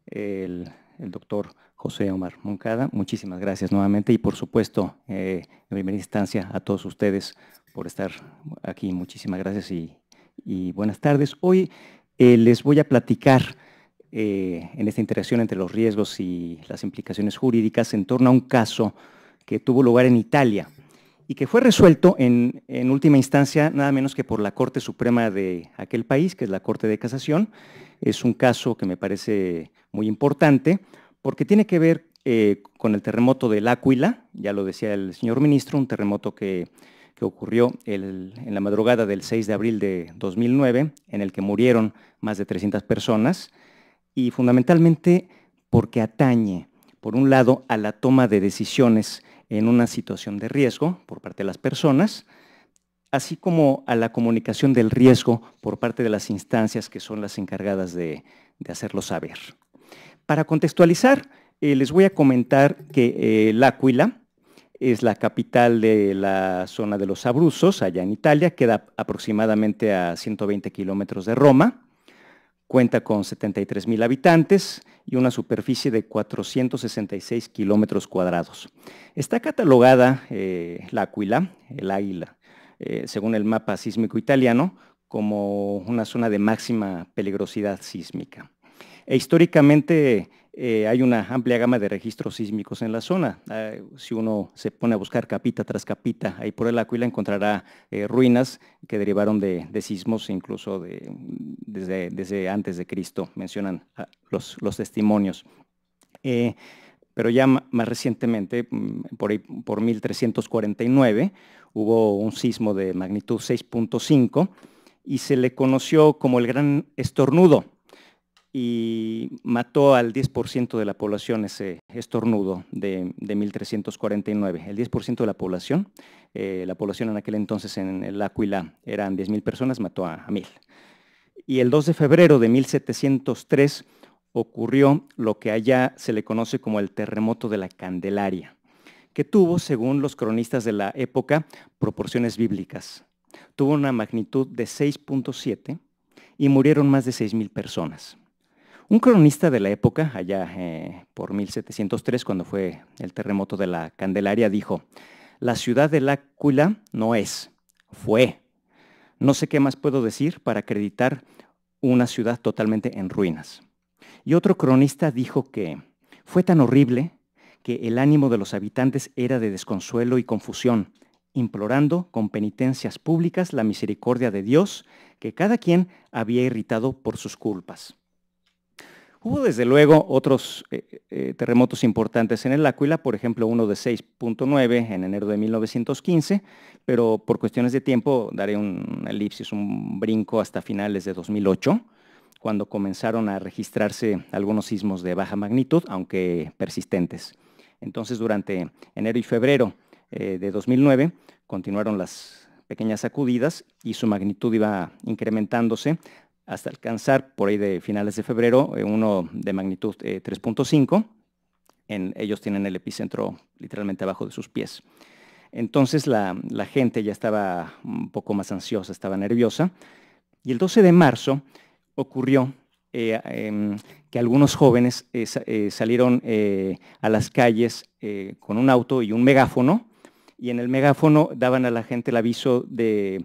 el, doctor José Omar Moncada. Muchísimas gracias nuevamente y por supuesto, eh, en primera instancia, a todos ustedes por estar aquí. Muchísimas gracias y buenas tardes. Hoy les voy a platicar en esta interacción entre los riesgos y las implicaciones jurídicas en torno a un caso que tuvo lugar en Italia y que fue resuelto en, última instancia nada menos que por la Corte Suprema de aquel país, que es la Corte de Casación. Es un caso que me parece muy importante porque tiene que ver eh, con el terremoto del Áquila, ya lo decía el señor ministro, un terremoto que, ocurrió en la madrugada del 6 de abril de 2009, en el que murieron más de 300 personas, y fundamentalmente porque atañe, por un lado, a la toma de decisiones en una situación de riesgo por parte de las personas, así como a la comunicación del riesgo por parte de las instancias que son las encargadas de, hacerlo saber. Para contextualizar, eh, les voy a comentar que eh, L'Aquila es la capital de la zona de los Abruzos, allá en Italia, queda aproximadamente a 120 kilómetros de Roma. Cuenta con 73 mil habitantes y una superficie de 466 kilómetros cuadrados. Está catalogada eh, la Aquila, el Águila, eh, según el mapa sísmico italiano, como una zona de máxima peligrosidad sísmica. E históricamente eh, hay una amplia gama de registros sísmicos en la zona. Eh, si uno se pone a buscar capita tras capita, ahí por el acuila encontrará eh, ruinas que derivaron de, sismos, e incluso desde, antes de Cristo, mencionan ah, los, testimonios. pero ya más recientemente, mm, por, por 1349, hubo un sismo de magnitud 6.5 y se le conoció como el Gran Estornudo y mató al 10% de la población ese estornudo de, 1349. El 10% de la población, eh, la población en aquel entonces en el Aquila eran 10.000 personas, mató a 1.000. Y el 2 de febrero de 1703 ocurrió lo que allá se le conoce como el terremoto de la Candelaria, que tuvo, según los cronistas de la época, proporciones bíblicas. Tuvo una magnitud de 6.7 y murieron más de 6.000 personas. Un cronista de la época, allá eh, por 1703, cuando fue el terremoto de la Candelaria, dijo, la ciudad de Láquila no es, fue. No sé qué más puedo decir para acreditar una ciudad totalmente en ruinas. Y otro cronista dijo que fue tan horrible que el ánimo de los habitantes era de desconsuelo y confusión, implorando con penitencias públicas la misericordia de Dios que cada quien había irritado por sus culpas. Hubo desde luego otros eh, eh, terremotos importantes en el Áquila, por ejemplo uno de 6.9 en enero de 1915, pero por cuestiones de tiempo daré un elipsis, un brinco hasta finales de 2008, cuando comenzaron a registrarse algunos sismos de baja magnitud, aunque persistentes. Entonces durante enero y febrero eh, de 2009 continuaron las pequeñas sacudidas y su magnitud iba incrementándose hasta alcanzar por ahí de finales de febrero eh, uno de magnitud 3.5. Eh, ellos tienen el epicentro literalmente abajo de sus pies. Entonces la, gente ya estaba un poco más ansiosa, estaba nerviosa. Y el 12 de marzo ocurrió eh, em, que algunos jóvenes salieron a las calles con un auto y un megáfono, y en el megáfono daban a la gente el aviso de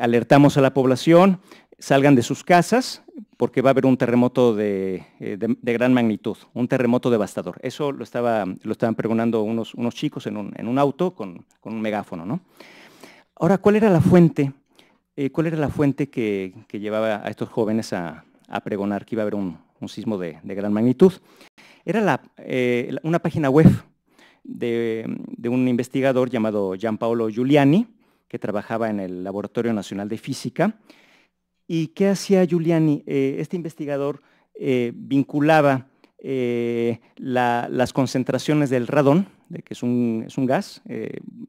alertamos a la población, salgan de sus casas porque va a haber un terremoto eh, de, gran magnitud, un terremoto devastador. Eso lo, estaba, lo estaban pregonando unos, chicos en un, auto con, un megáfono. ¿no? Ahora, ¿cuál era la fuente? Eh, ¿Cuál era la fuente que, llevaba a estos jóvenes a, pregonar que iba a haber un, sismo de, gran magnitud? Era eh, una página web de, de, un investigador llamado Gianpaolo Giuliani, que trabajaba en el Laboratorio Nacional de Física, ¿Y qué hacía Giuliani? Eh, este investigador eh, vinculaba eh, las concentraciones del radón, que es un, gas,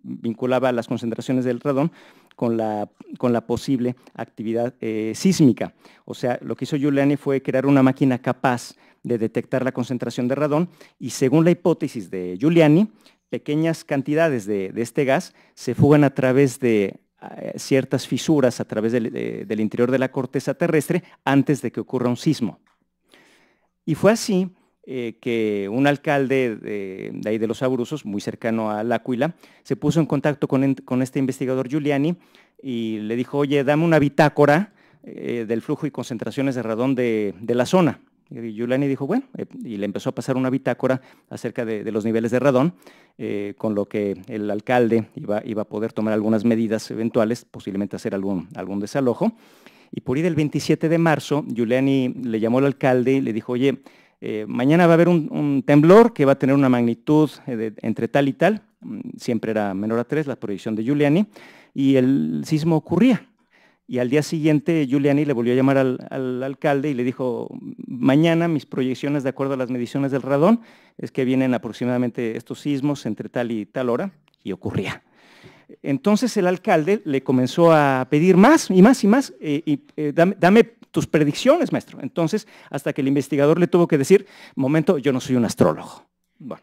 vinculaba las concentraciones del radón con la, con la posible actividad sísmica. O sea, lo que hizo Giuliani fue crear una máquina capaz de detectar la concentración de radón y según la hipótesis de Giuliani, pequeñas cantidades de este gas se fugan a través de eh, ciertas fisuras a través del, interior de la corteza terrestre antes de que ocurra un sismo. Y fue así eh, que un alcalde de, ahí de los Abruzos, muy cercano la cuila se puso en contacto con, este investigador Giuliani y le dijo, oye, dame una bitácora eh, del flujo y concentraciones de radón de, la zona. Y Giuliani dijo, bueno, eh, y le empezó a pasar una bitácora acerca de, los niveles de radón, eh, con lo que el alcalde iba, iba, a poder tomar algunas medidas eventuales, posiblemente hacer algún, algún desalojo. Y por ahí del 27 de marzo, Giuliani le llamó al alcalde y le dijo, oye, eh, mañana va a haber un, temblor que va a tener una magnitud entre tal y tal, mm, siempre era menor a 3 la proyección de Giuliani, y el sismo ocurría. Y al día siguiente Giuliani le volvió a llamar al, alcalde y le dijo, mañana mis proyecciones de acuerdo a las mediciones del radón es que vienen aproximadamente estos sismos entre tal y tal hora, y ocurría. Entonces el alcalde le comenzó a pedir más y más y más, eh, y eh, dame, tus predicciones, maestro. Entonces, hasta que el investigador le tuvo que decir, momento, yo no soy un astrólogo. Bueno,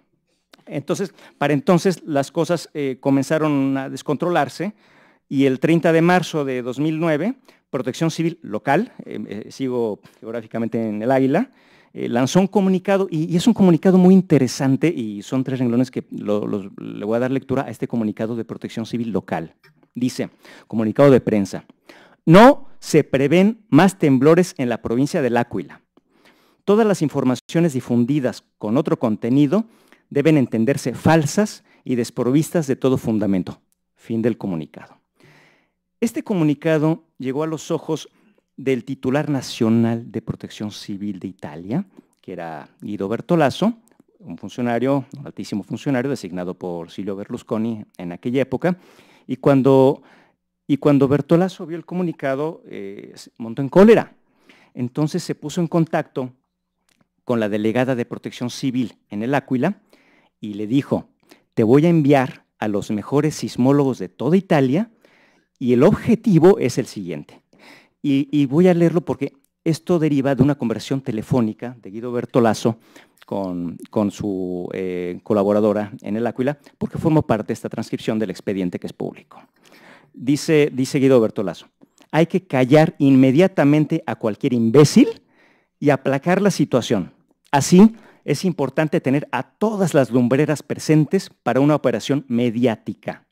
entonces, para entonces las cosas eh, comenzaron a descontrolarse, y el 30 de marzo de 2009, Protección Civil Local, em, eh, sigo geográficamente en el Águila, eh, lanzó un comunicado, y, es un comunicado muy interesante, y son tres renglones que le voy a dar lectura a este comunicado de Protección Civil Local. Dice, comunicado de prensa, no se prevén más temblores en la provincia del Áquila. Todas las informaciones difundidas con otro contenido deben entenderse falsas y desprovistas de todo fundamento. Fin del comunicado. Este comunicado llegó a los ojos del titular nacional de Protección Civil de Italia, que era Guido Bertolazzo, un funcionario, un altísimo funcionario designado por Silvio Berlusconi en aquella época, y cuando, y Bertolazzo vio el comunicado, eh, montó en cólera. Entonces se puso en contacto con la delegada de Protección Civil en el Áquila y le dijo, te voy a enviar a los mejores sismólogos de toda Italia y el objetivo es el siguiente. Y, voy a leerlo porque esto deriva de una conversación telefónica de Guido Bertolazo con, su eh, colaboradora en el Áquila, porque formo parte de esta transcripción del expediente que es público. Dice, dice Guido Bertolazo, hay que callar inmediatamente a cualquier imbécil y aplacar la situación. Así, es importante tener a todas las lumbreras presentes para una operación mediática.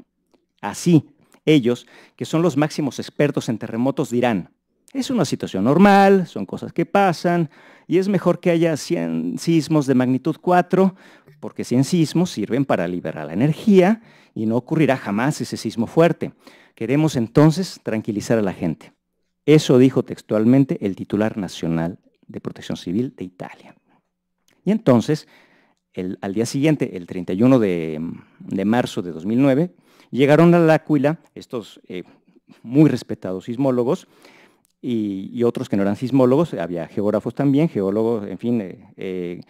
Así, ellos, que son los máximos expertos en terremotos, dirán, es una situación normal, son cosas que pasan, y es mejor que haya 100 sismos de magnitud 4, porque 100 sismos sirven para liberar la energía y no ocurrirá jamás ese sismo fuerte. Queremos entonces tranquilizar a la gente. Eso dijo textualmente el titular nacional de Protección Civil de Italia. Y entonces, al día siguiente, el 31 de, de marzo de 2009, Llegaron a la Áquila estos eh, muy respetados sismólogos y, otros que no eran sismólogos, había geógrafos también, geólogos, en fin, eh, eh,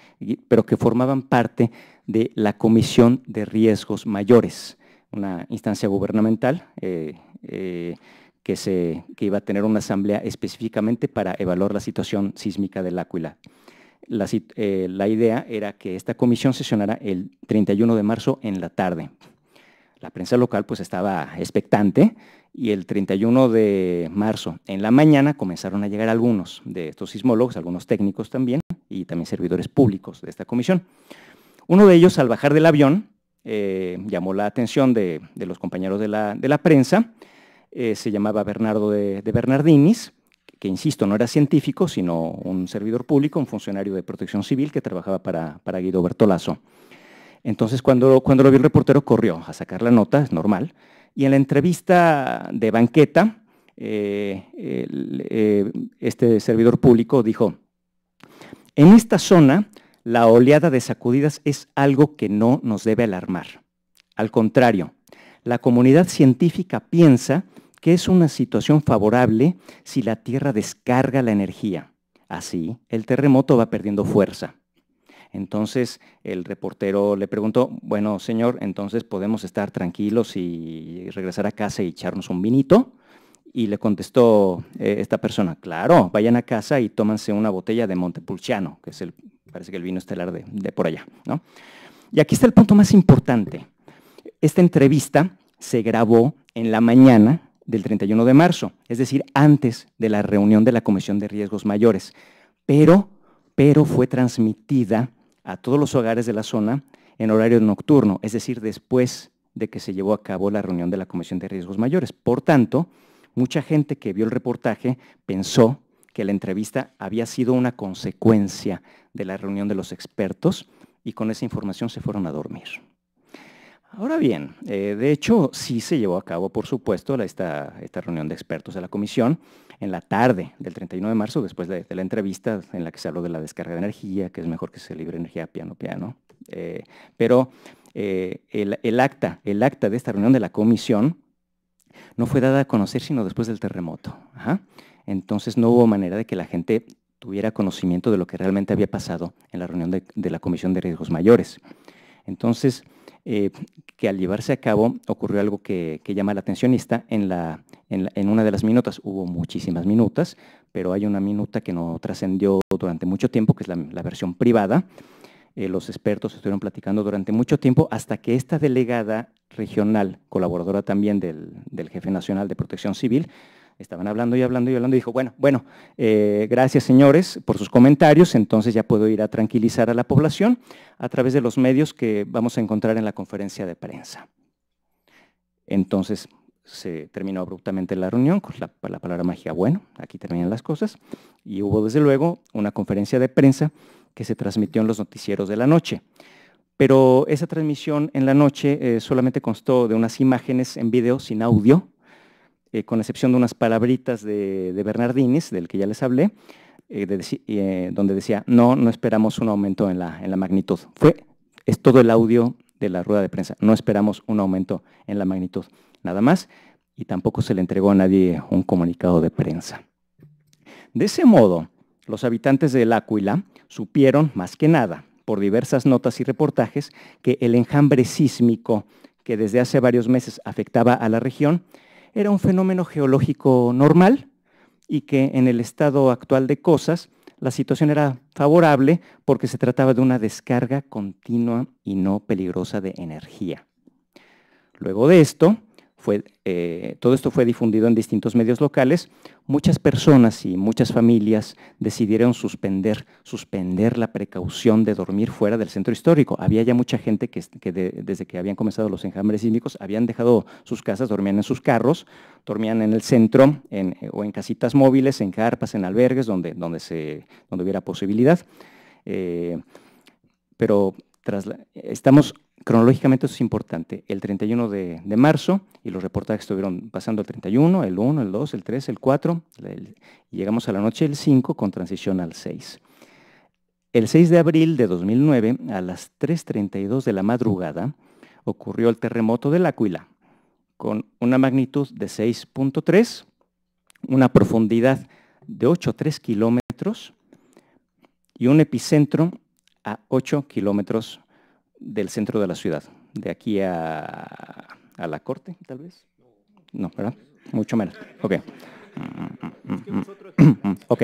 pero que formaban parte de la Comisión de Riesgos Mayores, una instancia gubernamental que, se, iba a tener una asamblea específicamente para evaluar la situación sísmica del La, la, idea era que esta comisión sesionara el 31 de marzo en la tarde la prensa local pues estaba expectante y el 31 de marzo en la mañana comenzaron a llegar algunos de estos sismólogos, algunos técnicos también y también servidores públicos de esta comisión. Uno de ellos al bajar del avión eh, llamó la atención de, los compañeros de la, prensa, eh, se llamaba Bernardo de, Bernardinis, que insisto, no era científico, sino un servidor público, un funcionario de protección civil que trabajaba para, para Guido Bertolazo. Entonces, cuando, lo vio el reportero, corrió a sacar la nota, es normal. Y en la entrevista de banqueta, eh, eh, este servidor público dijo, en esta zona la oleada de sacudidas es algo que no nos debe alarmar. Al contrario, la comunidad científica piensa que es una situación favorable si la Tierra descarga la energía. Así, el terremoto va perdiendo fuerza. Entonces el reportero le preguntó, bueno, señor, entonces podemos estar tranquilos y regresar a casa y echarnos un vinito. Y le contestó eh, esta persona, claro, vayan a casa y tómanse una botella de Montepulciano, que es el, parece que el vino estelar de, por allá. Y aquí está el punto más importante. Esta entrevista se grabó en la mañana del 31 de marzo, es decir, antes de la reunión de la Comisión de Riesgos Mayores, pero, pero fue transmitida a todos los hogares de la zona en horario nocturno, es decir, después de que se llevó a cabo la reunión de la Comisión de Riesgos Mayores. Por tanto, mucha gente que vio el reportaje pensó que la entrevista había sido una consecuencia de la reunión de los expertos y con esa información se fueron a dormir. Ahora bien, eh, de hecho sí se llevó a cabo, por supuesto, esta reunión de expertos de la comisión en la tarde del 31 de marzo, después de, la entrevista en la que se habló de la descarga de energía, que es mejor que se libre energía piano piano. Eh, pero eh, el, acta, el acta de esta reunión de la comisión no fue dada a conocer sino después del terremoto. Entonces no hubo manera de que la gente tuviera conocimiento de lo que realmente había pasado en la reunión de, de la Comisión de Riesgos Mayores. Entonces, eh, que al llevarse a cabo ocurrió algo que, llama la atención y en, una de las minutas. Hubo muchísimas minutas, pero hay una minuta que no trascendió durante mucho tiempo, que es la, versión privada. Eh, los expertos estuvieron platicando durante mucho tiempo hasta que esta delegada regional, colaboradora también del jefe nacional de protección civil, Estaban hablando y hablando y hablando y dijo, bueno, bueno, eh, gracias señores por sus comentarios, entonces ya puedo ir a tranquilizar a la población a través de los medios que vamos a encontrar en la conferencia de prensa. Entonces se terminó abruptamente la reunión con la, palabra magia, bueno, aquí terminan las cosas, y hubo desde luego una conferencia de prensa que se transmitió en los noticieros de la noche pero esa transmisión en la noche eh, solamente constó de unas imágenes en video sin audio eh, con excepción de unas palabritas de, de Bernardinis, del que ya les hablé, eh, eh, donde decía, no, no esperamos un aumento en la, magnitud. Fue, es todo el audio de la rueda de prensa, no esperamos un aumento en la magnitud, nada más, y tampoco se le entregó a nadie un comunicado de prensa. De ese modo, los habitantes del Áquila supieron, más que nada, por diversas notas y reportajes, que el enjambre sísmico que desde hace varios meses afectaba a la región era un fenómeno geológico normal y que en el estado actual de cosas la situación era favorable porque se trataba de una descarga continua y no peligrosa de energía. Luego de esto, eh, todo esto fue difundido en distintos medios locales, muchas personas y muchas familias decidieron suspender, suspender la precaución de dormir fuera del centro histórico. Había ya mucha gente que, desde que habían comenzado los enjambres sísmicos habían dejado sus casas, dormían en sus carros, dormían en el centro eh, o en casitas móviles, en carpas, en albergues, donde, donde, se, donde hubiera posibilidad. Eh, pero tras estamos Cronológicamente eso es importante. El 31 de, marzo, y los reportajes estuvieron pasando el 31, el 1, el 2, el 3, el 4, llegamos a la noche del 5 con transición al 6. El 6 de abril de 2009, a las 3.32 de la madrugada, ocurrió el terremoto de laquila con una magnitud de 6.3, una profundidad de 8.3 kilómetros y un epicentro a 8 kilómetros del centro de la ciudad, de aquí a, a la corte, tal vez. No, ¿verdad? Mucho menos. Ok. Ok.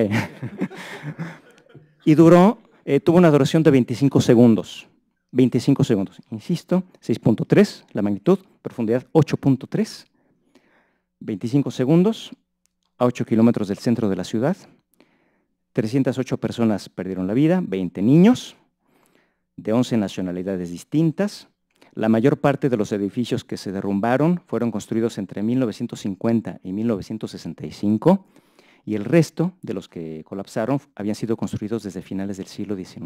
y duró, eh, tuvo una duración de 25 segundos. 25 segundos. Insisto, 6.3, la magnitud, profundidad 8.3, 25 segundos, a 8 kilómetros del centro de la ciudad. 308 personas perdieron la vida, 20 niños, de 11 nacionalidades distintas. La mayor parte de los edificios que se derrumbaron fueron construidos entre 1950 y 1965 y el resto de los que colapsaron habían sido construidos desde finales del siglo XIX.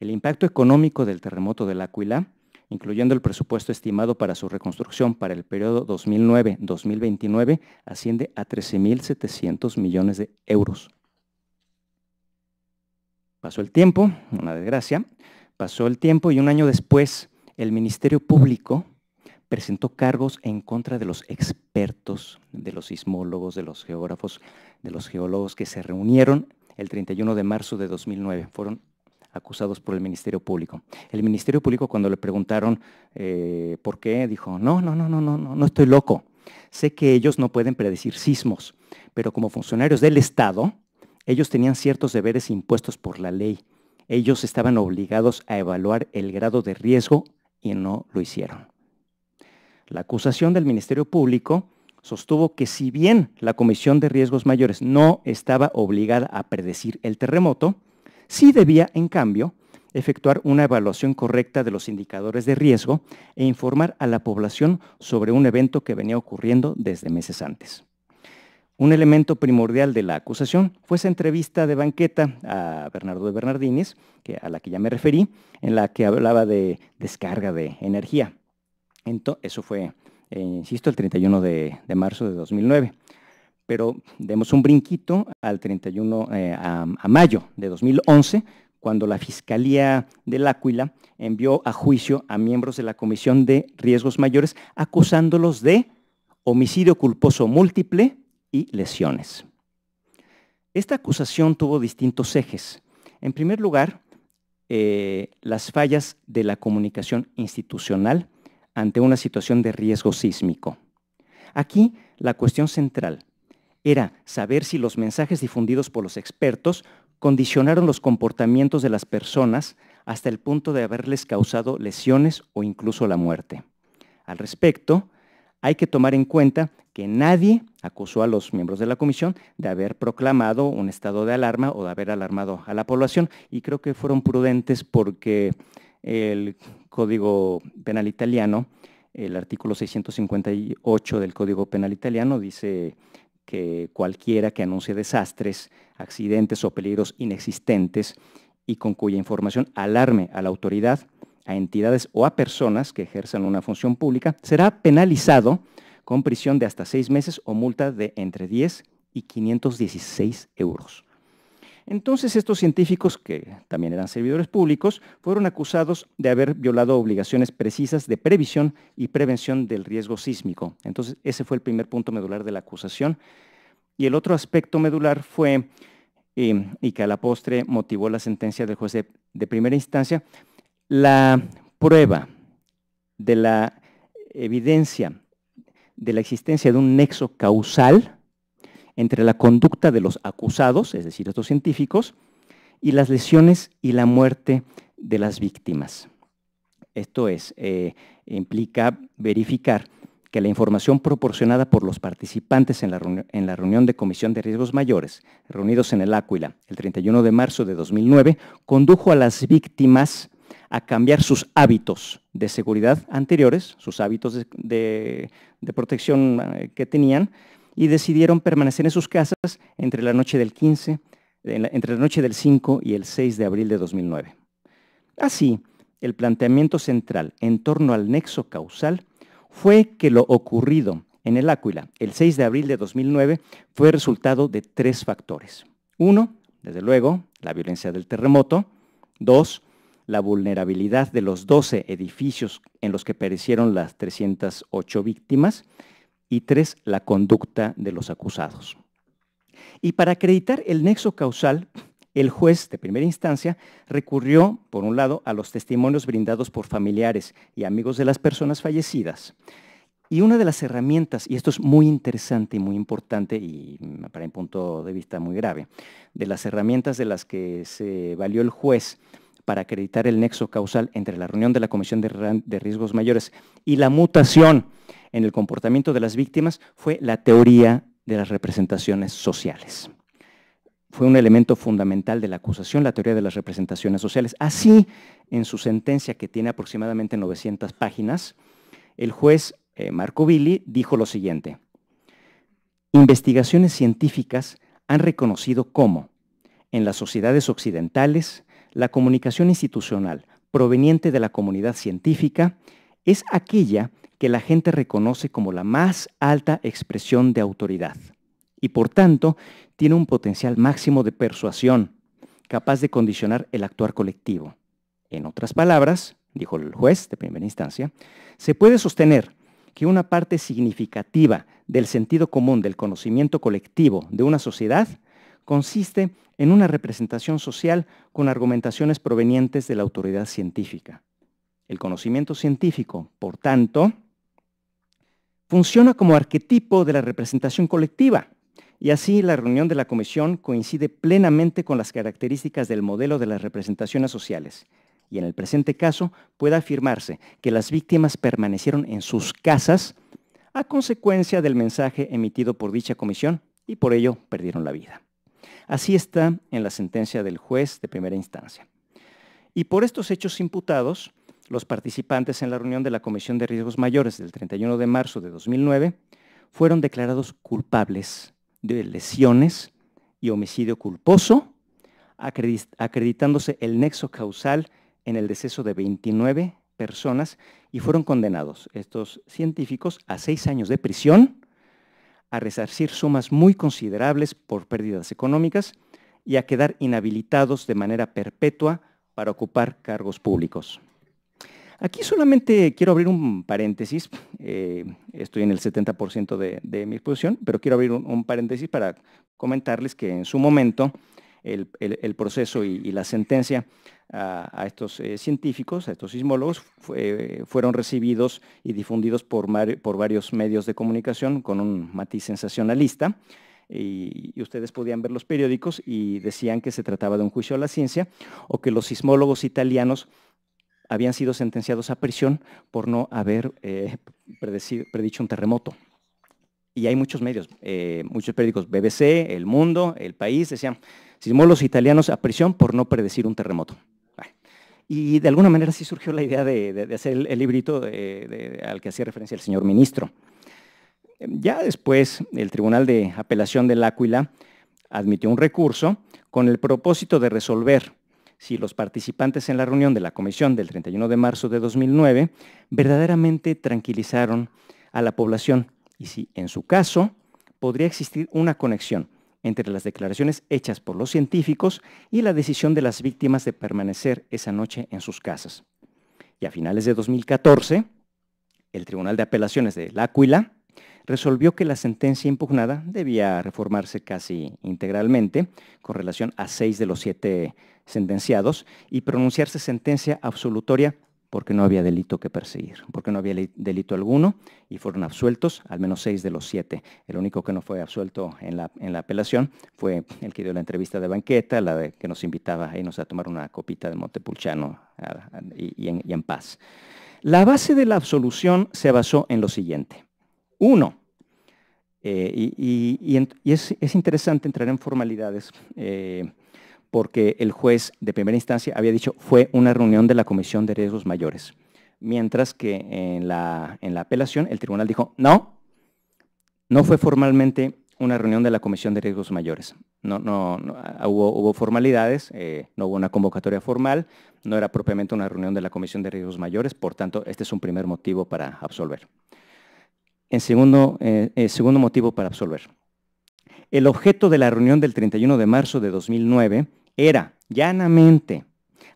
El impacto económico del terremoto del Áquila, incluyendo el presupuesto estimado para su reconstrucción para el periodo 2009-2029, asciende a 13.700 millones de euros, Pasó el tiempo, una desgracia, pasó el tiempo y un año después el Ministerio Público presentó cargos en contra de los expertos, de los sismólogos, de los geógrafos, de los geólogos que se reunieron el 31 de marzo de 2009. Fueron acusados por el Ministerio Público. El Ministerio Público cuando le preguntaron eh, por qué, dijo, no, no, no, no, no, no estoy loco. Sé que ellos no pueden predecir sismos, pero como funcionarios del Estado, ellos tenían ciertos deberes impuestos por la ley. Ellos estaban obligados a evaluar el grado de riesgo y no lo hicieron. La acusación del Ministerio Público sostuvo que si bien la Comisión de Riesgos Mayores no estaba obligada a predecir el terremoto, sí debía, en cambio, efectuar una evaluación correcta de los indicadores de riesgo e informar a la población sobre un evento que venía ocurriendo desde meses antes. Un elemento primordial de la acusación fue esa entrevista de banqueta a Bernardo de Bernardines, que, a la que ya me referí, en la que hablaba de descarga de energía. eso fue, eh, insisto, el 31 de, marzo de 2009. Pero demos un brinquito al 31 eh, a, mayo de 2011, cuando la Fiscalía del Áquila envió a juicio a miembros de la Comisión de Riesgos Mayores acusándolos de homicidio culposo múltiple, y lesiones. Esta acusación tuvo distintos ejes. En primer lugar, eh, las fallas de la comunicación institucional ante una situación de riesgo sísmico. Aquí la cuestión central era saber si los mensajes difundidos por los expertos condicionaron los comportamientos de las personas hasta el punto de haberles causado lesiones o incluso la muerte. Al respecto, hay que tomar en cuenta que nadie acusó a los miembros de la comisión de haber proclamado un estado de alarma o de haber alarmado a la población y creo que fueron prudentes porque el Código Penal Italiano, el artículo 658 del Código Penal Italiano dice que cualquiera que anuncie desastres, accidentes o peligros inexistentes y con cuya información alarme a la autoridad a entidades o a personas que ejerzan una función pública, será penalizado con prisión de hasta seis meses o multa de entre 10 y 516 euros. Entonces estos científicos, que también eran servidores públicos, fueron acusados de haber violado obligaciones precisas de previsión y prevención del riesgo sísmico. Entonces ese fue el primer punto medular de la acusación. Y el otro aspecto medular fue, eh, y, que a la postre motivó la sentencia del juez de primera instancia, la prueba de la evidencia de la existencia de un nexo causal entre la conducta de los acusados, es decir, estos científicos, y las lesiones y la muerte de las víctimas. Esto es, eh, implica verificar que la información proporcionada por los participantes en la, en la, reunión de Comisión de Riesgos Mayores, reunidos en el Áquila el 31 de marzo de 2009, condujo a las víctimas a cambiar sus hábitos de seguridad anteriores, sus hábitos de, protección eh, que tenían, y decidieron permanecer en sus casas entre la noche del 15, entre la noche del 5 y el 6 de abril de 2009. Así, el planteamiento central en torno al nexo causal fue que lo ocurrido en el Áquila el 6 de abril de 2009 fue resultado de tres factores. Uno, desde luego, la violencia del terremoto. Dos, la vulnerabilidad de los 12 edificios en los que perecieron las 308 víctimas y tres, la conducta de los acusados. Y para acreditar el nexo causal, el juez de primera instancia recurrió, por un lado, a los testimonios brindados por familiares y amigos de las personas fallecidas. Y una de las herramientas, y esto es muy interesante y muy importante y mm, para un punto de vista muy grave, de las herramientas de las que se valió el juez para acreditar el nexo causal entre la reunión de la Comisión de Riesgos Mayores y la mutación en el comportamiento de las víctimas fue la teoría de las representaciones sociales. Fue un elemento fundamental de la acusación, la teoría de las representaciones sociales. Así, en su sentencia, que tiene aproximadamente 900 páginas, el juez eh, Marco Billy dijo lo siguiente. Investigaciones científicas han reconocido cómo, en las sociedades occidentales, la comunicación institucional proveniente de la comunidad científica es aquella que la gente reconoce como la más alta expresión de autoridad y por tanto tiene un potencial máximo de persuasión capaz de condicionar el actuar colectivo. En otras palabras, dijo el juez de primera instancia, se puede sostener que una parte significativa del sentido común del conocimiento colectivo de una sociedad consiste en una representación social con argumentaciones provenientes de la autoridad científica. El conocimiento científico, por tanto, funciona como arquetipo de la representación colectiva, y así la reunión de la comisión coincide plenamente con las características del modelo de las representaciones sociales. Y en el presente caso puede afirmarse que las víctimas permanecieron en sus casas a consecuencia del mensaje emitido por dicha comisión y por ello perdieron la vida. Así está en la sentencia del juez de primera instancia. Y por estos hechos imputados, los participantes en la reunión de la Comisión de Riesgos Mayores del 31 de marzo de 2009 fueron declarados culpables de lesiones y homicidio culposo, acreditándose el nexo causal en el deceso de 29 personas y fueron condenados estos científicos a seis años de prisión a resarcir sumas muy considerables por pérdidas económicas y a quedar inhabilitados de manera perpetua para ocupar cargos públicos. Aquí solamente quiero abrir un paréntesis, eh, estoy en el 70% de, mi exposición, pero quiero abrir un, paréntesis para comentarles que en su momento el, proceso y, la sentencia a, estos eh, científicos, a estos sismólogos, eh, fueron recibidos y difundidos por, varios medios de comunicación con un matiz sensacionalista. Y, ustedes podían ver los periódicos y decían que se trataba de un juicio a la ciencia o que los sismólogos italianos habían sido sentenciados a prisión por no haber eh, predicho un terremoto. Y hay muchos medios, muchos periódicos, BBC, El Mundo, El País, decían, los italianos a prisión por no predecir un terremoto. Y de alguna manera sí surgió la idea de, hacer el, librito al que hacía referencia el señor ministro. Ya después, el Tribunal de Apelación del Áquila admitió un recurso con el propósito de resolver si los participantes en la reunión de la comisión del 31 de marzo de 2009 verdaderamente tranquilizaron a la población y si en su caso podría existir una conexión entre las declaraciones hechas por los científicos y la decisión de las víctimas de permanecer esa noche en sus casas. Y a finales de 2014, el Tribunal de Apelaciones de La resolvió que la sentencia impugnada debía reformarse casi integralmente con relación a seis de los siete sentenciados y pronunciarse sentencia absolutoria porque no había delito que perseguir, porque no había delito alguno y fueron absueltos al menos seis de los siete. El único que no fue absuelto en la, apelación fue el que dio la entrevista de banqueta, la de, que nos invitaba a irnos a tomar una copita de Montepulciano y, en, paz. La base de la absolución se basó en lo siguiente. Uno, eh, y, es, interesante entrar en formalidades eh, porque el juez de primera instancia había dicho fue una reunión de la Comisión de Riesgos Mayores. Mientras que en la, apelación el tribunal dijo, no, no fue formalmente una reunión de la Comisión de Riesgos Mayores. No, no, ah, hubo, formalidades, eh, no hubo una convocatoria formal, no era propiamente una reunión de la Comisión de Riesgos Mayores, por tanto, este es un primer motivo para absolver. En segundo, eh, eh, segundo motivo para absolver. El objeto de la reunión del 31 de marzo de 2009 era llanamente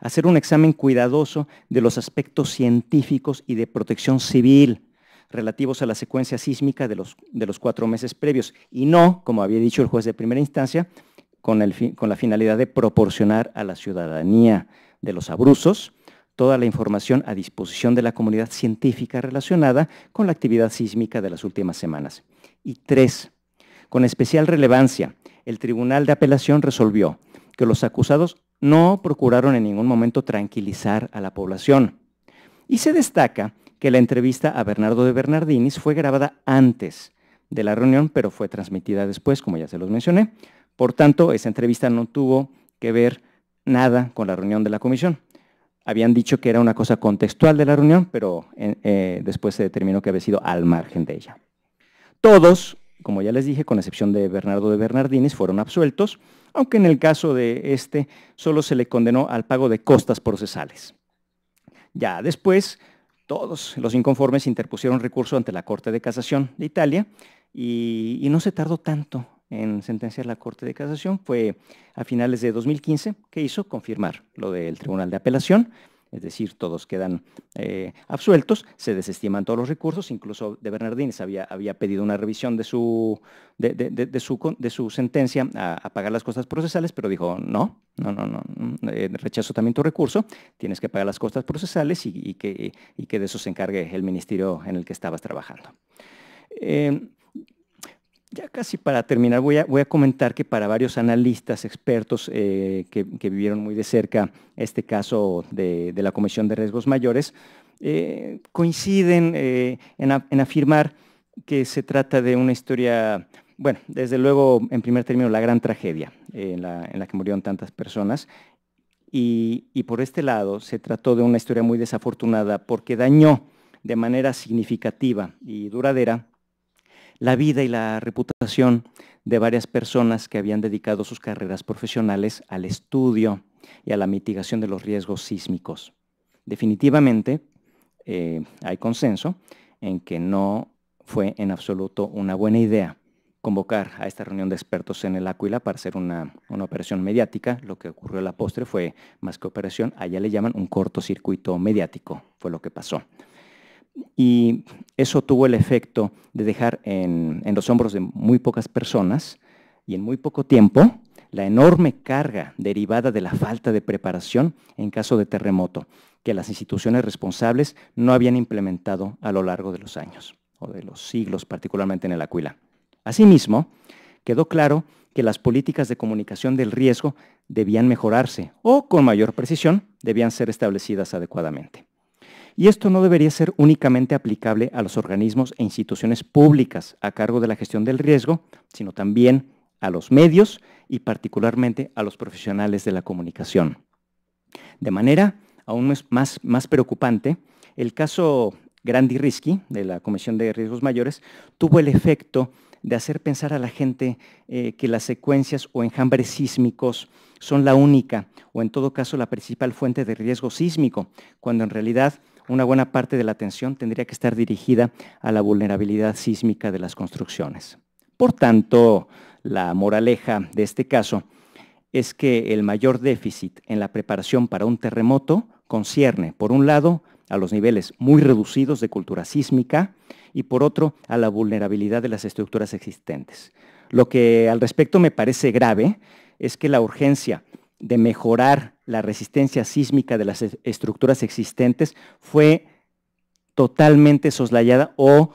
hacer un examen cuidadoso de los aspectos científicos y de protección civil relativos a la secuencia sísmica de los, cuatro meses previos, y no, como había dicho el juez de primera instancia, con, con la finalidad de proporcionar a la ciudadanía de los abruzos toda la información a disposición de la comunidad científica relacionada con la actividad sísmica de las últimas semanas. Y tres, con especial relevancia, el Tribunal de Apelación resolvió que los acusados no procuraron en ningún momento tranquilizar a la población. Y se destaca que la entrevista a Bernardo de Bernardinis fue grabada antes de la reunión, pero fue transmitida después, como ya se los mencioné. Por tanto, esa entrevista no tuvo que ver nada con la reunión de la comisión. Habían dicho que era una cosa contextual de la reunión, pero eh, eh, después se determinó que había sido al margen de ella. Todos como ya les dije, con excepción de Bernardo de Bernardines, fueron absueltos, aunque en el caso de este solo se le condenó al pago de costas procesales. Ya después, todos los inconformes interpusieron recurso ante la Corte de Casación de Italia y, y no se tardó tanto en sentenciar la Corte de Casación. Fue a finales de 2015 que hizo confirmar lo del Tribunal de Apelación es decir, todos quedan eh, absueltos, se desestiman todos los recursos, incluso de Bernardines había, había pedido una revisión de su, de, de, su, sentencia a, pagar las costas procesales, pero dijo, no, no, no, no, eh, rechazo también tu recurso, tienes que pagar las costas procesales y, que, que, de eso se encargue el ministerio en el que estabas trabajando. Eh, ya casi para terminar, voy a, comentar que para varios analistas, expertos eh, que, vivieron muy de cerca este caso de, la Comisión de Riesgos Mayores, eh, coinciden eh, en, afirmar que se trata de una historia, bueno, desde luego, en primer término, la gran tragedia en la, que murieron tantas personas. y por este lado, se trató de una historia muy desafortunada porque dañó de manera significativa y duradera la vida y la reputación de varias personas que habían dedicado sus carreras profesionales al estudio y a la mitigación de los riesgos sísmicos. Definitivamente, eh, hay consenso en que no fue en absoluto una buena idea convocar a esta reunión de expertos en el Áquila para hacer una, una, operación mediática. Lo que ocurrió a la postre fue, más que operación, allá le llaman un cortocircuito mediático, fue lo que pasó. Y eso tuvo el efecto de dejar en, los hombros de muy pocas personas y en muy poco tiempo la enorme carga derivada de la falta de preparación en caso de terremoto que las instituciones responsables no habían implementado a lo largo de los años o de los siglos, particularmente en el Aquila. Asimismo, quedó claro que las políticas de comunicación del riesgo debían mejorarse o, con mayor precisión, debían ser establecidas adecuadamente. Y esto no debería ser únicamente aplicable a los organismos e instituciones públicas a cargo de la gestión del riesgo, sino también a los medios y particularmente a los profesionales de la comunicación. De manera aún más, más preocupante, el caso Grandi Risky de la Comisión de Riesgos Mayores tuvo el efecto de hacer pensar a la gente eh, que las secuencias o enjambres sísmicos son la única o en todo caso la principal fuente de riesgo sísmico, cuando en realidad una buena parte de la atención tendría que estar dirigida a la vulnerabilidad sísmica de las construcciones. Por tanto, la moraleja de este caso es que el mayor déficit en la preparación para un terremoto concierne, por un lado, a los niveles muy reducidos de cultura sísmica y por otro, a la vulnerabilidad de las estructuras existentes. Lo que al respecto me parece grave es que la urgencia de mejorar la resistencia sísmica de las estructuras existentes fue totalmente soslayada o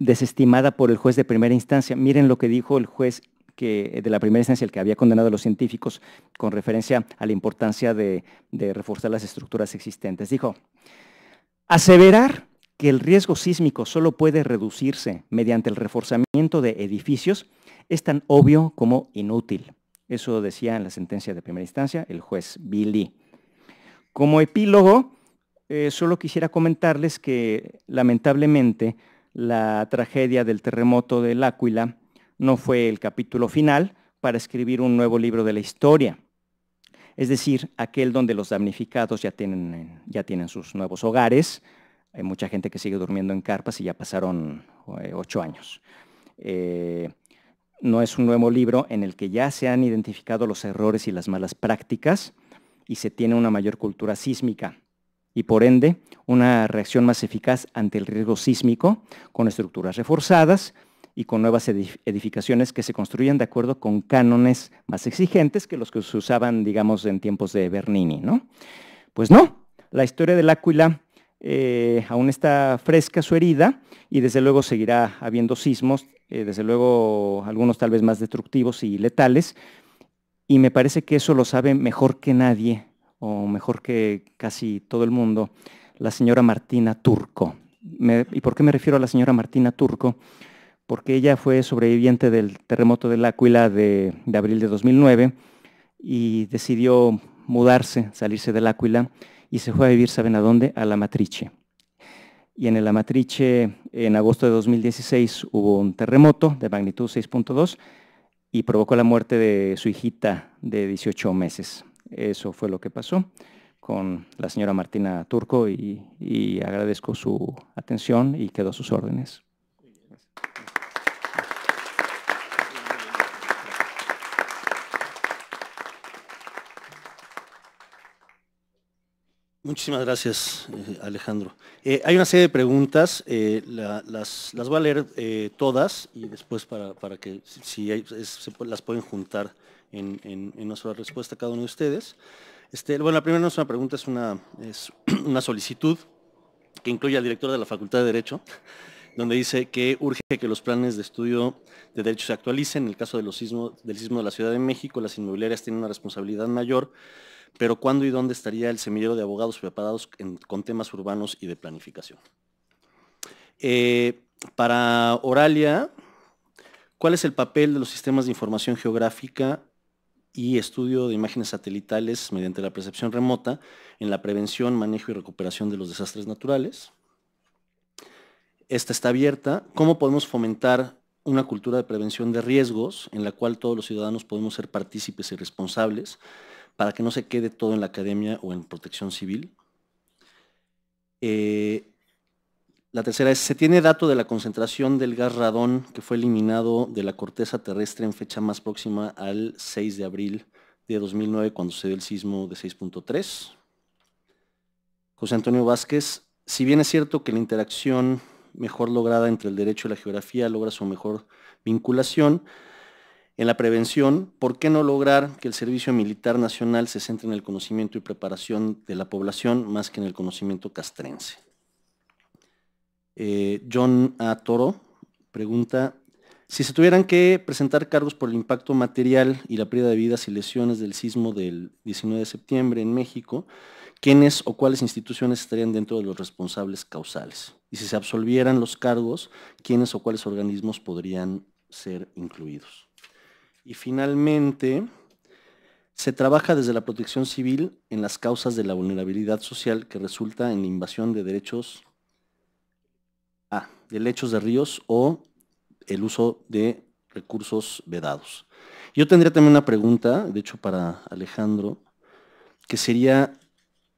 desestimada por el juez de primera instancia. Miren lo que dijo el juez que, de la primera instancia, el que había condenado a los científicos con referencia a la importancia de, de reforzar las estructuras existentes. Dijo, aseverar que el riesgo sísmico solo puede reducirse mediante el reforzamiento de edificios es tan obvio como inútil. Eso decía en la sentencia de primera instancia el juez Billy. Como epílogo, eh, solo quisiera comentarles que lamentablemente la tragedia del terremoto de Láquila no fue el capítulo final para escribir un nuevo libro de la historia, es decir, aquel donde los damnificados ya tienen, ya tienen sus nuevos hogares, hay mucha gente que sigue durmiendo en carpas y ya pasaron eh, ocho años. Eh, no es un nuevo libro en el que ya se han identificado los errores y las malas prácticas y se tiene una mayor cultura sísmica y por ende una reacción más eficaz ante el riesgo sísmico con estructuras reforzadas y con nuevas edificaciones que se construyen de acuerdo con cánones más exigentes que los que se usaban, digamos, en tiempos de Bernini, ¿no? Pues no, la historia del Áquila eh, aún está fresca su herida y desde luego seguirá habiendo sismos eh, desde luego algunos tal vez más destructivos y letales, y me parece que eso lo sabe mejor que nadie, o mejor que casi todo el mundo, la señora Martina Turco. ¿Y por qué me refiero a la señora Martina Turco? Porque ella fue sobreviviente del terremoto del Áquila de, de abril de 2009 y decidió mudarse, salirse del Áquila y se fue a vivir, ¿saben a dónde? A La Matrice y en el Amatrice en agosto de 2016 hubo un terremoto de magnitud 6.2 y provocó la muerte de su hijita de 18 meses. Eso fue lo que pasó con la señora Martina Turco y, agradezco su atención y quedo a sus órdenes. Muchísimas gracias, eh, Alejandro. Eh, hay una serie de preguntas, eh, las, las, voy a leer todas y después para, que si las pueden juntar en, en, en, nuestra respuesta cada uno de ustedes. Este, bueno, la primera no es una pregunta, es una, es una solicitud que incluye al director de la Facultad de Derecho, donde dice que urge que los planes de estudio de derecho se actualicen. En el caso del sismo de la Ciudad de México, las inmobiliarias tienen una responsabilidad mayor pero ¿cuándo y dónde estaría el semillero de abogados preparados con temas urbanos y de planificación? Eh, para Oralia, ¿cuál es el papel de los sistemas de información geográfica y estudio de imágenes satelitales mediante la percepción remota en la prevención, manejo y recuperación de los desastres naturales? Esta está abierta. ¿Cómo podemos fomentar una cultura de prevención de riesgos en la cual todos los ciudadanos podemos ser partícipes y responsables para que no se quede todo en la academia o en protección civil. Eh, la tercera es, se tiene dato de la concentración del gas radón que fue eliminado de la corteza terrestre en fecha más próxima al 6 de abril de 2009 cuando se dio el sismo de 6.3. José Antonio Vázquez, si bien es cierto que la interacción mejor lograda entre el derecho y la geografía logra su mejor vinculación, en la prevención, ¿por qué no lograr que el Servicio Militar Nacional se centre en el conocimiento y preparación de la población más que en el conocimiento castrense? Eh, John A. Toro pregunta, si se tuvieran que presentar cargos por el impacto material y la pérdida de vidas y lesiones del sismo del 19 de septiembre en México, ¿quiénes o cuáles instituciones estarían dentro de los responsables causales? Y si se absolvieran los cargos, ¿quiénes o cuáles organismos podrían ser incluidos? Y finalmente, se trabaja desde la protección civil en las causas de la vulnerabilidad social que resulta en la invasión de derechos, ah, de lechos de ríos o el uso de recursos vedados. Yo tendría también una pregunta, de hecho, para Alejandro, que sería,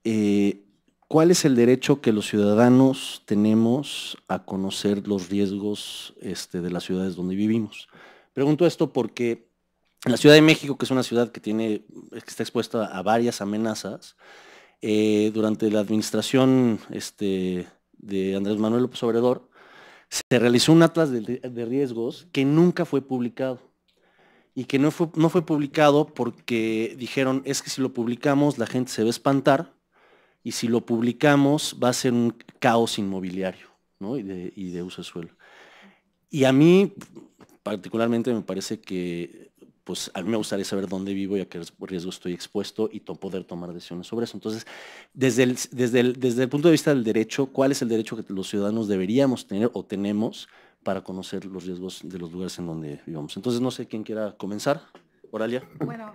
eh, ¿cuál es el derecho que los ciudadanos tenemos a conocer los riesgos este, de las ciudades donde vivimos? Pregunto esto porque la Ciudad de México, que es una ciudad que, tiene, que está expuesta a varias amenazas, eh, durante la administración este, de Andrés Manuel López Obrador, se realizó un atlas de, riesgos que nunca fue publicado y que no fue, no fue publicado porque dijeron, es que si lo publicamos la gente se va a espantar y si lo publicamos va a ser un caos inmobiliario y, de, y, de, uso de suelo. Y a mí particularmente me parece que pues a mí me gustaría saber dónde vivo y a qué riesgo estoy expuesto y poder tomar decisiones sobre eso. Entonces, desde el, desde, desde el punto de vista del derecho, ¿cuál es el derecho que los ciudadanos deberíamos tener o tenemos para conocer los riesgos de los lugares en donde vivamos? Entonces, no sé quién quiera comenzar. Oralia. Bueno,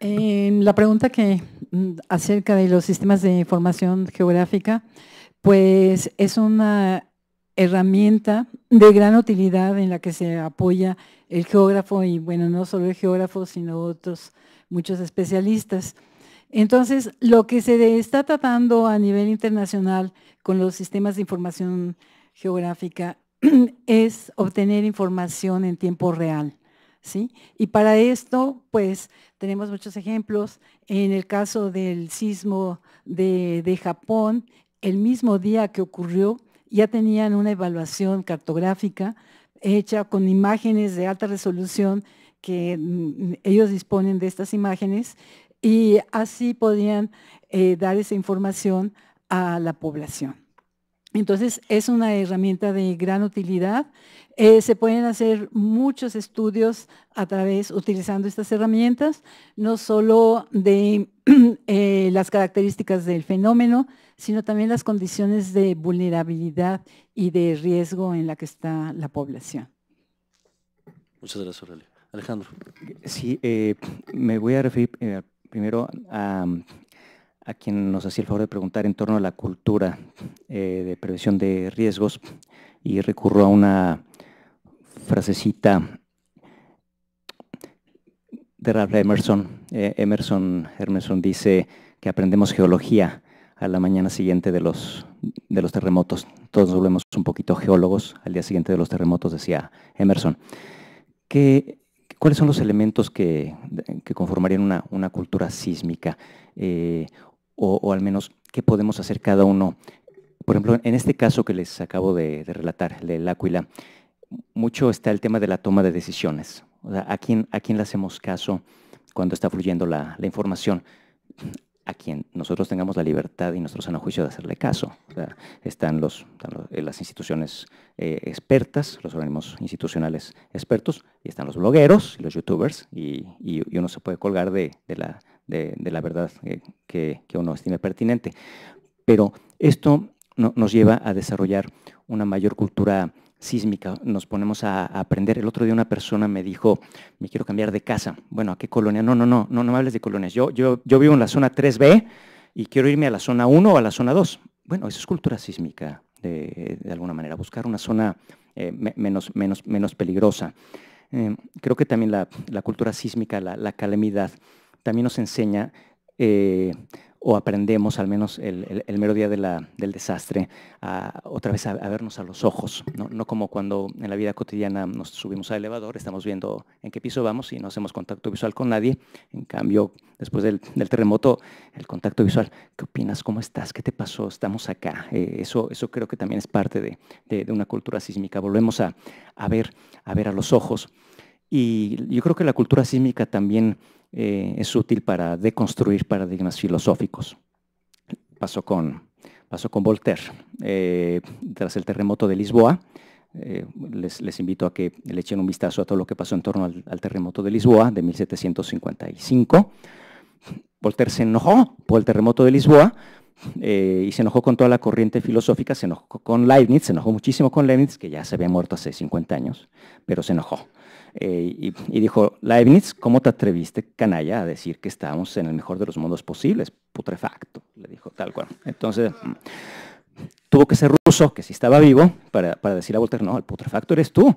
la pregunta que mm, acerca de los sistemas de información geográfica, pues es una herramienta de gran utilidad en la que se apoya el geógrafo y bueno, no solo el geógrafo, sino otros muchos especialistas. Entonces, lo que se está tratando a nivel internacional con los sistemas de información geográfica es obtener información en tiempo real. ¿sí? Y para esto, pues, tenemos muchos ejemplos. En el caso del sismo de Japón, el mismo día que ocurrió, ya tenían una evaluación cartográfica hecha con imágenes de alta resolución que mm, ellos disponen de estas imágenes y así podían eh, dar esa información a la población. Entonces es una herramienta de gran utilidad. Eh, se pueden hacer muchos estudios a través, utilizando estas herramientas, no solo de eh, las características del fenómeno, sino también las condiciones de vulnerabilidad y de riesgo en la que está la población. Muchas gracias, Aurelia. Alejandro. Sí, eh, me voy a referir primero a a quien nos hacía el favor de preguntar en torno a la cultura eh, de prevención de riesgos y recurro a una frasecita de Ralph Emerson. Eh, Emerson, Emerson dice que aprendemos geología a la mañana siguiente de los, de los terremotos. Todos nos volvemos un poquito geólogos al día siguiente de los terremotos, decía Emerson. ¿Cuáles son los elementos que, conformarían una, cultura sísmica? Eh, o, al menos qué podemos hacer cada uno. Por ejemplo, en este caso que les acabo de, relatar, el del mucho está el tema de la toma de decisiones. O sea, ¿a, quién, ¿A quién le hacemos caso cuando está fluyendo la, información? a quien nosotros tengamos la libertad y nuestro sano juicio de hacerle caso. están, los, eh, las instituciones eh, expertas, los organismos institucionales expertos, y están los blogueros y los youtubers, y, uno se puede colgar de, la, de, la verdad que, uno estime pertinente. Pero esto nos lleva a desarrollar una mayor cultura sísmica, nos ponemos a, aprender. El otro día una persona me dijo, me quiero cambiar de casa. Bueno, ¿a qué colonia? No, no, no, no, me hables de colonias. Yo, yo, vivo en la zona 3B y quiero irme a la zona 1 o a la zona 2. Bueno, eso es cultura sísmica, de, alguna manera, buscar una zona eh, menos, menos, menos peligrosa. Eh, creo que también la, cultura sísmica, la, la calamidad, también nos enseña eh, o aprendemos, al menos el, el, mero día del desastre, a, otra vez a, vernos a los ojos, ¿no? como cuando en la vida cotidiana nos subimos al elevador, estamos viendo en qué piso vamos y no hacemos contacto visual con nadie. En cambio, después del, terremoto, el contacto visual, ¿qué opinas? ¿Cómo estás? ¿Qué te pasó? Estamos acá. Eh, eso, eso creo que también es parte de, una cultura sísmica. Volvemos a, ver, a ver a los ojos. Y yo creo que la cultura sísmica también eh, es útil para deconstruir paradigmas filosóficos. Pasó con, con Voltaire. Eh, tras el terremoto de Lisboa, eh, les, invito a que le echen un vistazo a todo lo que pasó en torno al, terremoto de Lisboa de 1755. Voltaire se enojó por el terremoto de Lisboa, y se enojó con toda la corriente filosófica, se enojó con Leibniz, se enojó muchísimo con Leibniz, que ya se había muerto hace 50 años, pero se enojó. Eh, y, dijo, Leibniz, ¿cómo te atreviste, canalla, a decir que estábamos en el mejor de los mundos posibles? Putrefacto, le dijo tal cual. Entonces, tuvo que ser ruso, que si estaba vivo, para, decir a Voltaire, no, el putrefacto eres tú.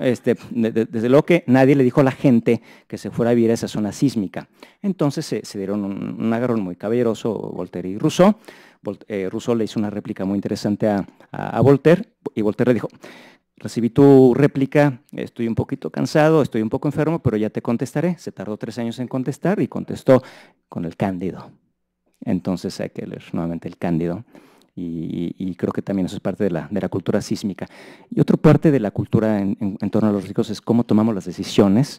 Este, desde luego que nadie le dijo a la gente que se fuera a vivir a esa zona sísmica. Entonces se, dieron un, un, muy caballeroso, Voltaire y Rousseau. Eh, Rousseau le hizo una réplica muy interesante a, a Voltaire, y Voltaire le dijo, Recibí tu réplica, estoy un poquito cansado, estoy un poco enfermo, pero ya te contestaré. Se tardó tres años en contestar y contestó con el cándido. Entonces hay que leer nuevamente el cándido. Y, creo que también eso es parte de la, cultura sísmica. Y otra parte de la cultura en, torno a los ricos es cómo tomamos las decisiones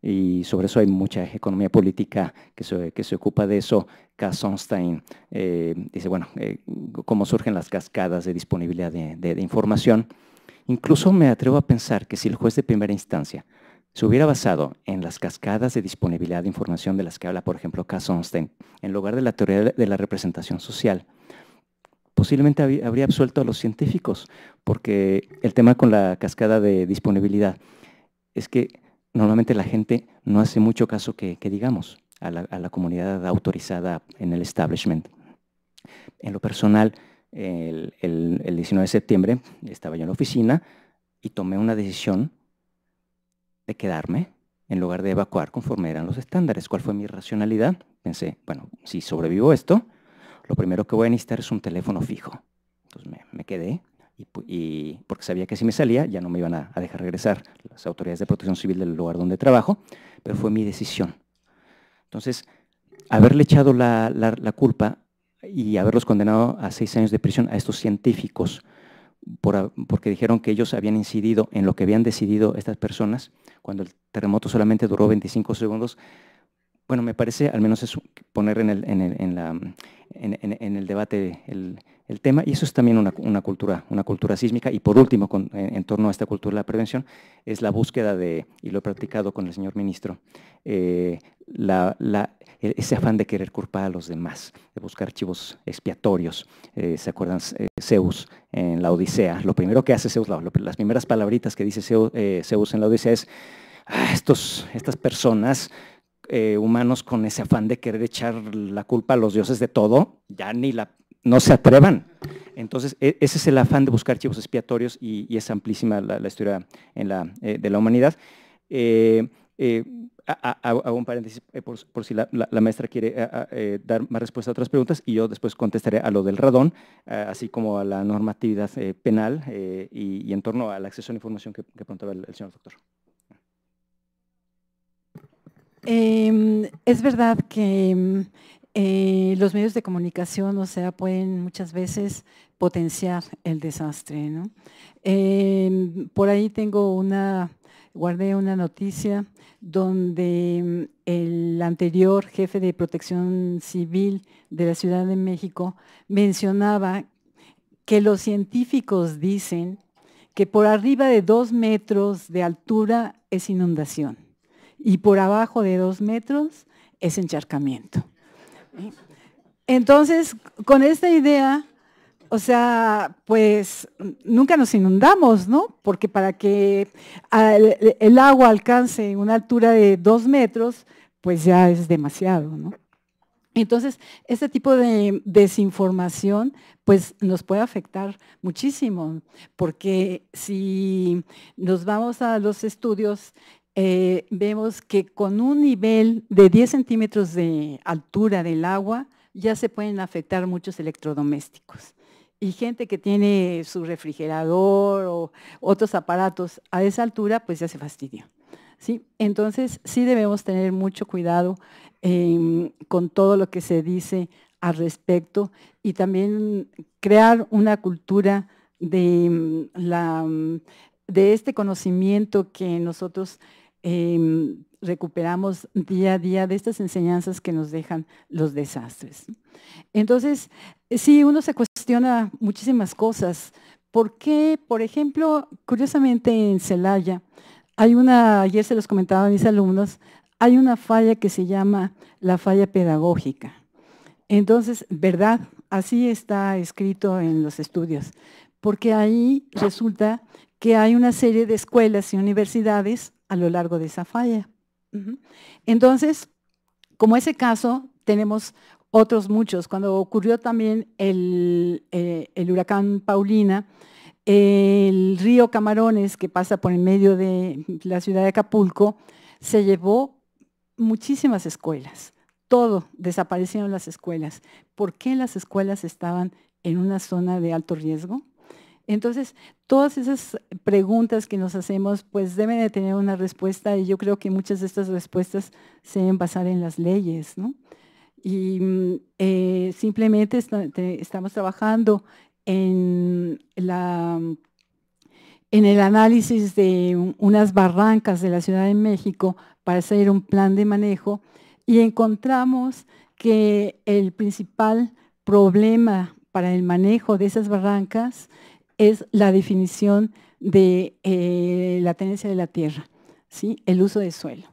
y sobre eso hay mucha economía política que se, ocupa de eso. Kassonstein eh, dice, bueno, eh, cómo surgen las cascadas de disponibilidad de información. Incluso me atrevo a pensar que si el juez de primera instancia se hubiera basado en las cascadas de disponibilidad de información de las que habla, por ejemplo, Kasonstein, en lugar de la teoría de la representación social, posiblemente habría absuelto a los científicos, porque el tema con la cascada de disponibilidad es que normalmente la gente no hace mucho caso que, digamos a la comunidad autorizada en el establishment. En lo personal, el, 19 de septiembre, estaba yo en la oficina y tomé una decisión de quedarme en lugar de evacuar conforme eran los estándares. ¿Cuál fue mi racionalidad? Pensé, bueno, si sobrevivo esto, lo primero que voy a necesitar es un teléfono fijo. Entonces me, quedé y, porque sabía que si me salía ya no me iban a, dejar regresar las autoridades de protección civil del lugar donde trabajo, pero fue mi decisión. Entonces, haberle echado la culpa y haberlos condenado a seis años de prisión a estos científicos porque dijeron que ellos habían incidido en lo que habían decidido estas personas cuando el terremoto solamente duró 25 segundos. Bueno, me parece, al menos es poner en el, en el, en la, en, el debate el, el tema, y eso es también una, cultura, una cultura sísmica. Y por último, en, torno a esta cultura de la prevención, es la búsqueda de, y lo he practicado con el señor ministro, eh, e-, ese afán de querer culpar a los demás, de buscar archivos expiatorios. Eh, ¿Se acuerdan eh, Zeus en la Odisea? Lo primero que hace Zeus, las primeras palabritas que dice Zeus, Zeus en la Odisea es, ah, estos, estas personas humanos con ese afán de querer echar la culpa a los dioses de todo, ya ni la no se atrevan. Entonces, e, ese es el afán de buscar archivos expiatorios y, es amplísima la, historia en eh, de la humanidad. Eh, eh, hago un paréntesis por, si la, maestra quiere dar más respuesta a otras preguntas y yo después contestaré a lo del radón, así como a la normatividad penal y, en torno al acceso a la información que, preguntaba el, señor doctor. Em, es verdad que em, eh, los medios de comunicación, o sea, pueden muchas veces potenciar el desastre. Em, por ahí tengo una, guardé una noticia donde mm, el anterior jefe de protección civil de la Ciudad de México mencionaba que los científicos dicen que por arriba de dos metros de altura es inundación y por abajo de dos metros es encharcamiento. Entonces, con esta idea, o sea, pues nunca nos inundamos, ¿no? Porque para que el agua alcance una altura de dos metros, pues ya es demasiado, ¿no? Entonces, este tipo de desinformación pues nos puede afectar muchísimo, porque si nos vamos a los estudios eh, vemos que con un nivel de 10 centímetros de altura del agua ya se pueden afectar muchos electrodomésticos. Y gente que tiene su refrigerador o otros aparatos a esa altura, pues ya se fastidia. ¿sí? Entonces sí debemos tener mucho cuidado em, con todo lo que se dice al respecto y también crear una cultura de, mm, la, mm, de este conocimiento que nosotros Em, recuperamos día a día de estas enseñanzas que nos dejan los desastres. Entonces, eh, si uno se cuestiona muchísimas cosas. ¿Por qué, por ejemplo, curiosamente en Celaya, hay una, ayer se los comentaba a mis alumnos, hay una falla que se llama la falla pedagógica. Entonces, ¿verdad? Así está escrito en los estudios, porque ahí resulta que hay una serie de escuelas y universidades a lo largo de esa falla. Entonces, como ese caso, tenemos otros muchos. Cuando ocurrió también el, eh, huracán Paulina, el río Camarones, que pasa por el medio de la ciudad de Acapulco, se llevó muchísimas escuelas. Todo, desaparecieron las escuelas. ¿Por qué las escuelas estaban en una zona de alto riesgo? Entonces, todas esas preguntas que nos hacemos, pues deben de tener una respuesta y yo creo que muchas de estas respuestas se deben basar en las leyes, Y mm, eh, simplemente estamos trabajando mm, en el análisis de unas barrancas de la Ciudad de México para hacer un plan de manejo y encontramos que el principal problema para el manejo de esas barrancas es la definición de eh, la tenencia de la tierra, ¿sí? el uso de suelo.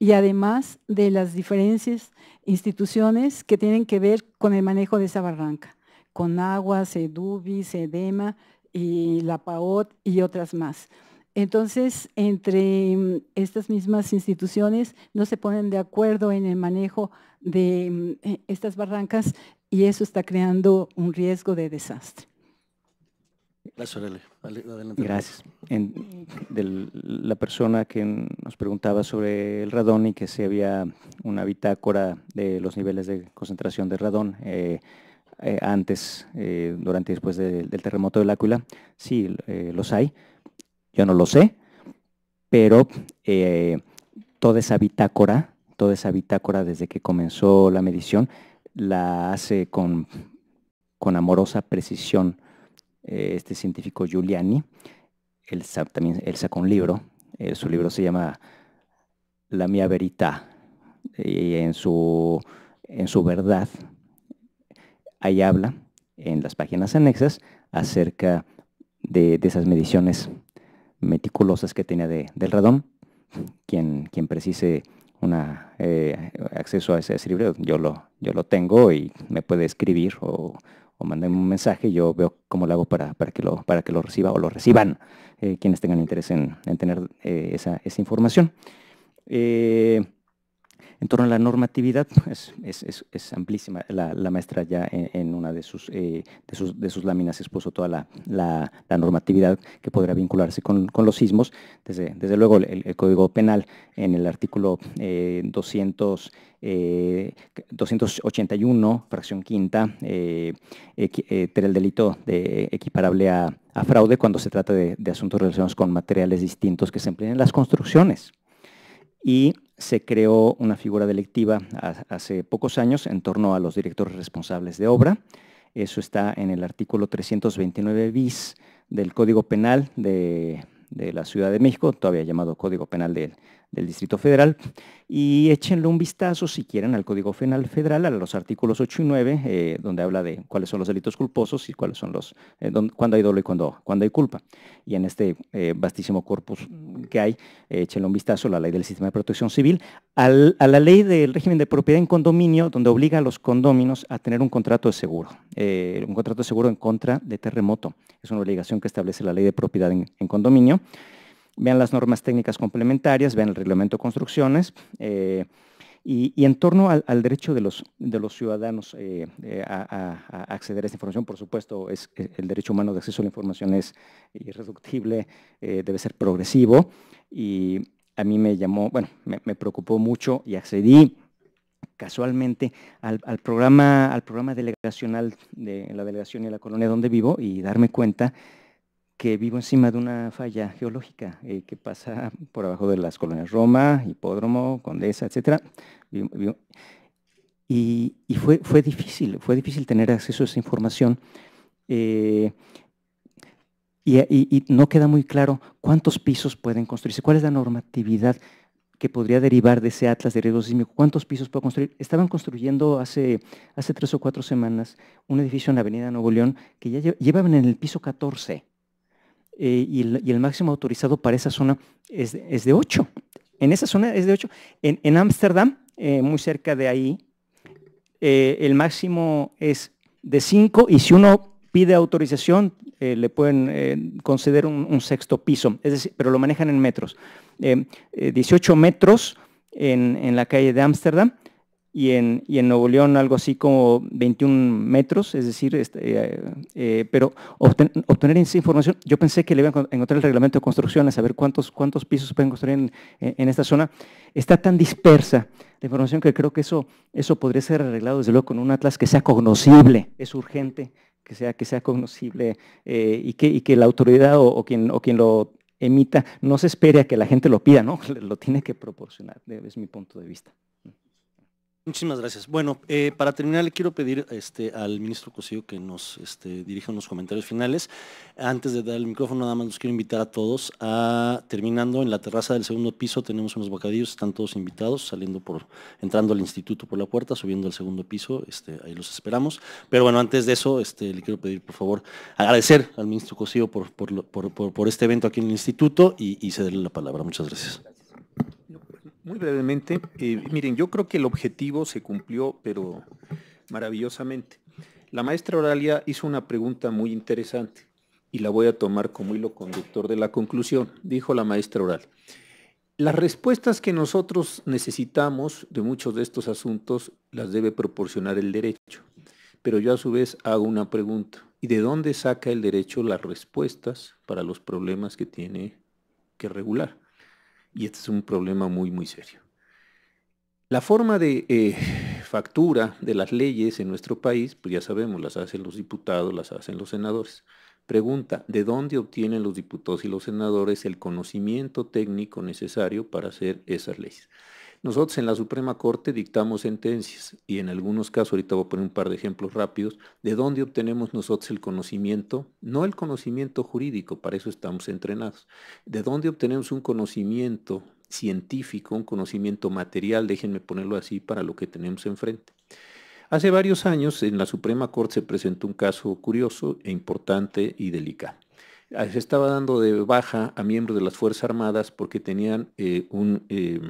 Y además de las diferentes instituciones que tienen que ver con el manejo de esa barranca, con agua, sedubi, sedema y la PAOT y otras más. Entonces, entre mm, estas mismas instituciones no se ponen de acuerdo en el manejo de mm, e, estas barrancas y eso está creando un riesgo de desastre. Gracias, la persona que nos preguntaba sobre el radón y que si había una bitácora de los niveles de concentración de radón eh, eh, antes, eh, durante y después del terremoto del Áquila, sí, los hay. Yo no lo sé, pero toda esa bitácora, toda esa bitácora desde que comenzó la medición, la hace con, con amorosa precisión eh, este científico Giuliani. Él, también, él sacó un libro, eh, su libro se llama La mia verità, y en su, en su verdad, ahí habla en las páginas anexas acerca de, esas mediciones meticulosas que tenía del radón. Quien, quien precise una, eh, acceso a ese, libro, yo lo, yo lo tengo y me puede escribir o, o manden un mensaje, yo veo cómo lo hago para, para, que, lo, para que lo reciba o lo reciban eh, quienes tengan interés en, tener eh, esa, información. Eh, en torno a la normatividad, pues, es, amplísima. La, maestra ya en, una eh, de sus, de sus, láminas expuso toda la, normatividad que podrá vincularse con, los sismos. Desde, desde luego, el, Código Penal en el artículo 281, eh, eh, fracción quinta, el delito de equiparable a, fraude cuando se trata de, asuntos relacionados con materiales distintos que se empleen en las construcciones. Y se creó una figura delictiva hace pocos años en torno a los directores responsables de obra. Eso está en el artículo 329 bis del Código Penal de, de la Ciudad de México, todavía llamado Código Penal de, del Distrito Federal y échenle un vistazo si quieren al Código Penal Federal, a los artículos 8 y 9, eh, donde habla de cuáles son los delitos culposos y cuáles son los, eh, cuándo hay doble y cuándo, cuando hay culpa. Y en este eh, vastísimo corpus que hay, échenle un vistazo a la ley del sistema de protección civil, a la ley del régimen de propiedad en condominio, donde obliga a los condóminos a tener un contrato de seguro, un contrato de seguro en contra de terremoto. Es una obligación que establece la ley de propiedad en condominio vean las normas técnicas complementarias, vean el reglamento de construcciones. Eh, y, en torno al, derecho de los, ciudadanos eh, eh, a, acceder a esta información, por supuesto, es, el derecho humano de acceso a la información es irreductible, debe ser progresivo. Y a mí me llamó, bueno, me, preocupó mucho y accedí casualmente al, programa, al programa delegacional de la delegación y la colonia donde vivo y darme cuenta que vivo encima de una falla geológica eh, que pasa por abajo de las colonias Roma, Hipódromo, Condesa, etc. Y, fue, fue, difícil, fue difícil tener acceso a esa información. Eh, y, no queda muy claro cuántos pisos pueden construirse, cuál es la normatividad que podría derivar de ese atlas de riesgo sísmico, cuántos pisos puedo construir. Estaban construyendo hace, hace tres o cuatro semanas un edificio en la Avenida Nuevo León que ya llevaban en el piso 14 eh, y, el, máximo autorizado para esa zona es, es, de 8. En esa zona es de 8. En Ámsterdam, eh, muy cerca de ahí, eh, el máximo es de 5 y si uno pide autorización, le pueden conceder un, sexto piso, es decir, pero lo manejan en metros. 18 metros en, en la calle de Ámsterdam, y en, Nuevo León algo así como 21 metros, es decir, este, eh, eh, pero obtener esa información, yo pensé que le iba a encontrar el reglamento de construcción, a saber cuántos, cuántos pisos pueden construir en, esta zona, está tan dispersa la información que creo que eso, eso podría ser arreglado desde luego con un atlas que sea cognoscible, es urgente que sea, que sea cognoscible eh, y, que, que la autoridad o, o, quien, o quien lo emita no se espere a que la gente lo pida, ¿no? lo tiene que proporcionar, es mi punto de vista. Muchísimas gracias. Bueno, eh, para terminar le quiero pedir este, al ministro Cosío que nos este, dirija unos comentarios finales. Antes de dar el micrófono, nada más los quiero invitar a todos a, terminando en la terraza del segundo piso, tenemos unos bocadillos, están todos invitados, saliendo por, entrando al instituto por la puerta, subiendo al segundo piso, este, ahí los esperamos. Pero bueno, antes de eso, este, le quiero pedir, por favor, agradecer al ministro Cosío por, por, por, por este evento aquí en el instituto y, y cederle la palabra. Muchas gracias. Muy brevemente, eh, miren, yo creo que el objetivo se cumplió, pero maravillosamente. La maestra Oralia hizo una pregunta muy interesante y la voy a tomar como hilo conductor de la conclusión, dijo la maestra oral. Las respuestas que nosotros necesitamos de muchos de estos asuntos las debe proporcionar el derecho. Pero yo a su vez hago una pregunta. ¿Y de dónde saca el derecho las respuestas para los problemas que tiene que regular? y este es un problema muy, muy serio. La forma de eh, factura de las leyes en nuestro país, pues ya sabemos, las hacen los diputados, las hacen los senadores. Pregunta, ¿de dónde obtienen los diputados y los senadores el conocimiento técnico necesario para hacer esas leyes? Nosotros en la Suprema Corte dictamos sentencias y en algunos casos, ahorita voy a poner un par de ejemplos rápidos, de dónde obtenemos nosotros el conocimiento, no el conocimiento jurídico, para eso estamos entrenados, de dónde obtenemos un conocimiento científico, un conocimiento material, déjenme ponerlo así, para lo que tenemos enfrente. Hace varios años en la Suprema Corte se presentó un caso curioso e importante y delicado se estaba dando de baja a miembros de las Fuerzas Armadas porque tenían eh, un, eh,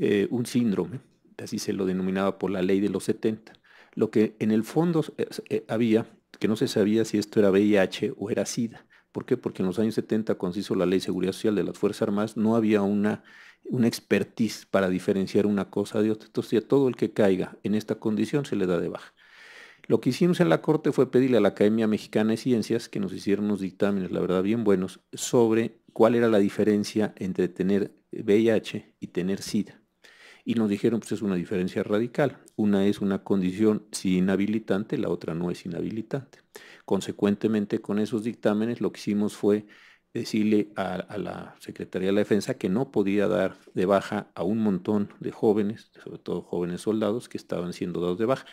eh, un síndrome, así se lo denominaba por la ley de los 70. Lo que en el fondo eh, eh, había, que no se sabía si esto era VIH o era SIDA. ¿Por qué? Porque en los años 70, cuando se hizo la ley de seguridad social de las Fuerzas Armadas, no había una, una expertise para diferenciar una cosa de otra. Entonces, a todo el que caiga en esta condición se le da de baja. Lo que hicimos en la Corte fue pedirle a la Academia Mexicana de Ciencias, que nos hicieron unos dictámenes, la verdad, bien buenos, sobre cuál era la diferencia entre tener VIH y tener SIDA. Y nos dijeron, pues es una diferencia radical. Una es una condición sin inhabilitante, la otra no es inhabilitante. Consecuentemente, con esos dictámenes, lo que hicimos fue decirle a, a, la Secretaría de la Defensa que no podía dar de baja a un montón de jóvenes, sobre todo jóvenes soldados, que estaban siendo dados de baja.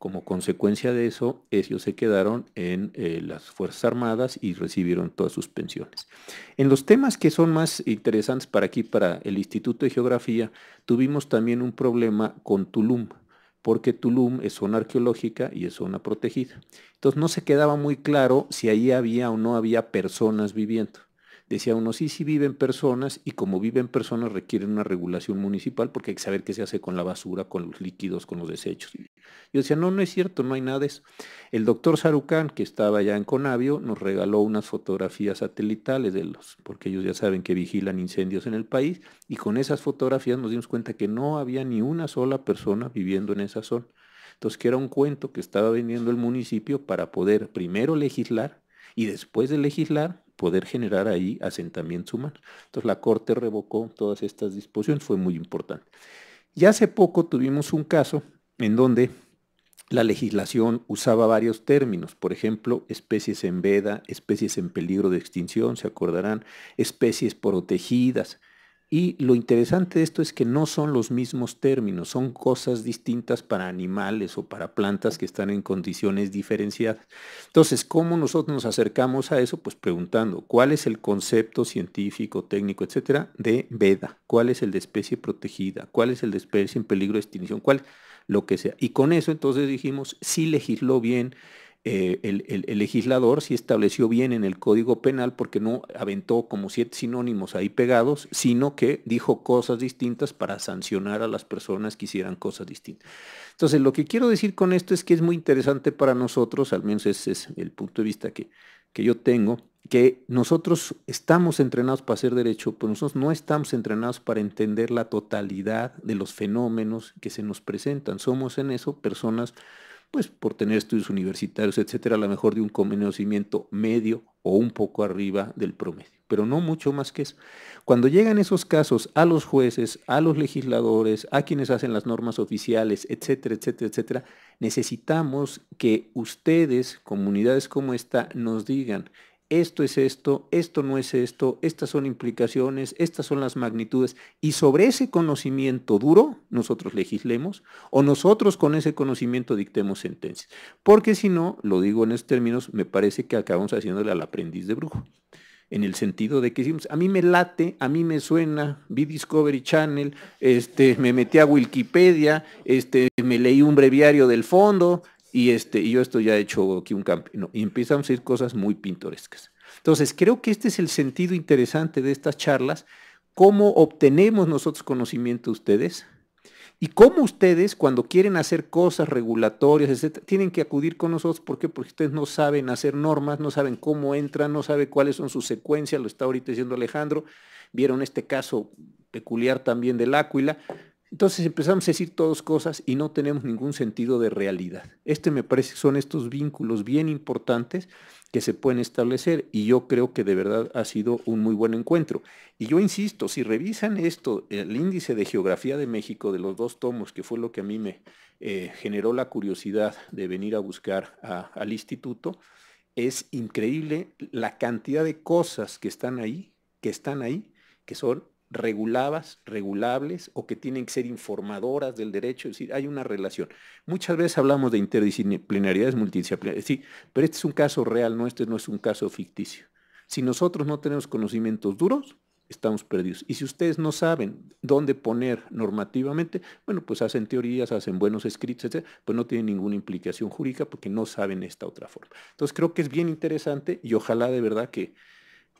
Como consecuencia de eso, ellos se quedaron en eh, las Fuerzas Armadas y recibieron todas sus pensiones. En los temas que son más interesantes para aquí, para el Instituto de Geografía, tuvimos también un problema con Tulum, porque Tulum es zona arqueológica y es zona protegida. Entonces no se quedaba muy claro si ahí había o no había personas viviendo decía uno, sí, sí viven personas y como viven personas requieren una regulación municipal porque hay que saber qué se hace con la basura, con los líquidos, con los desechos. Yo decía, no, no es cierto, no hay nada de eso. El doctor Sarucán, que estaba ya en Conavio, nos regaló unas fotografías satelitales de los, porque ellos ya saben que vigilan incendios en el país, y con esas fotografías nos dimos cuenta que no había ni una sola persona viviendo en esa zona. Entonces, que era un cuento que estaba vendiendo el municipio para poder primero legislar y después de legislar poder generar ahí asentamientos humanos. Entonces la Corte revocó todas estas disposiciones, fue muy importante. ya hace poco tuvimos un caso en donde la legislación usaba varios términos, por ejemplo, especies en veda, especies en peligro de extinción, se acordarán, especies protegidas, y lo interesante de esto es que no son los mismos términos, son cosas distintas para animales o para plantas que están en condiciones diferenciadas. Entonces, ¿cómo nosotros nos acercamos a eso? Pues preguntando, ¿cuál es el concepto científico, técnico, etcétera, de veda? ¿Cuál es el de especie protegida? ¿Cuál es el de especie en peligro de extinción? ¿Cuál? Lo que sea. Y con eso entonces dijimos, sí legisló bien eh, el, legislador sí estableció bien en el Código Penal porque no aventó como siete sinónimos ahí pegados, sino que dijo cosas distintas para sancionar a las personas que hicieran cosas distintas. Entonces, lo que quiero decir con esto es que es muy interesante para nosotros, al menos ese es el punto de vista que, que yo tengo, que nosotros estamos entrenados para hacer derecho, pero nosotros no estamos entrenados para entender la totalidad de los fenómenos que se nos presentan. Somos en eso personas pues por tener estudios universitarios, etcétera, a lo mejor de un conocimiento medio o un poco arriba del promedio, pero no mucho más que eso. Cuando llegan esos casos a los jueces, a los legisladores, a quienes hacen las normas oficiales, etcétera, etcétera, etcétera, necesitamos que ustedes, comunidades como esta, nos digan esto es esto, esto no es esto, estas son implicaciones, estas son las magnitudes, y sobre ese conocimiento duro nosotros legislemos o nosotros con ese conocimiento dictemos sentencias. Porque si no, lo digo en estos términos, me parece que acabamos haciéndole al aprendiz de brujo. En el sentido de que decimos, a mí me late, a mí me suena, vi Discovery Channel, este, me metí a Wikipedia, este, me leí un breviario del fondo, y, este, y yo esto ya he hecho aquí un campino Y empiezan a ser cosas muy pintorescas. Entonces, creo que este es el sentido interesante de estas charlas, cómo obtenemos nosotros conocimiento de ustedes y cómo ustedes, cuando quieren hacer cosas regulatorias, etc., tienen que acudir con nosotros. ¿Por qué? Porque ustedes no saben hacer normas, no saben cómo entran, no saben cuáles son sus secuencias, lo está ahorita diciendo Alejandro. Vieron este caso peculiar también del Áquila. Entonces empezamos a decir todas cosas y no tenemos ningún sentido de realidad. Este me parece que son estos vínculos bien importantes que se pueden establecer y yo creo que de verdad ha sido un muy buen encuentro. Y yo insisto, si revisan esto, el índice de geografía de México de los dos tomos, que fue lo que a mí me eh, generó la curiosidad de venir a buscar al instituto, es increíble la cantidad de cosas que están ahí, que están ahí, que son reguladas, regulables o que tienen que ser informadoras del derecho, es decir, hay una relación. Muchas veces hablamos de interdisciplinaridades multidisciplinarias, sí, pero este es un caso real, no este no es un caso ficticio. Si nosotros no tenemos conocimientos duros, estamos perdidos. Y si ustedes no saben dónde poner normativamente, bueno, pues hacen teorías, hacen buenos escritos, etc., pues no tienen ninguna implicación jurídica porque no saben esta otra forma. Entonces creo que es bien interesante y ojalá de verdad que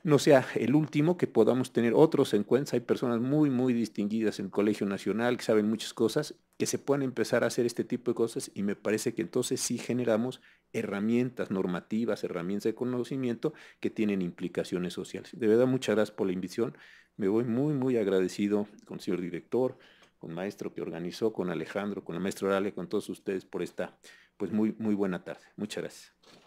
no sea el último, que podamos tener otros en encuentros. Hay personas muy, muy distinguidas en el Colegio Nacional que saben muchas cosas, que se puedan empezar a hacer este tipo de cosas y me parece que entonces sí generamos herramientas normativas, herramientas de conocimiento que tienen implicaciones sociales. De verdad, muchas gracias por la invitación. Me voy muy, muy agradecido con el señor director, con el maestro que organizó, con Alejandro, con la maestra Oralia con todos ustedes por esta pues muy, muy buena tarde. Muchas gracias.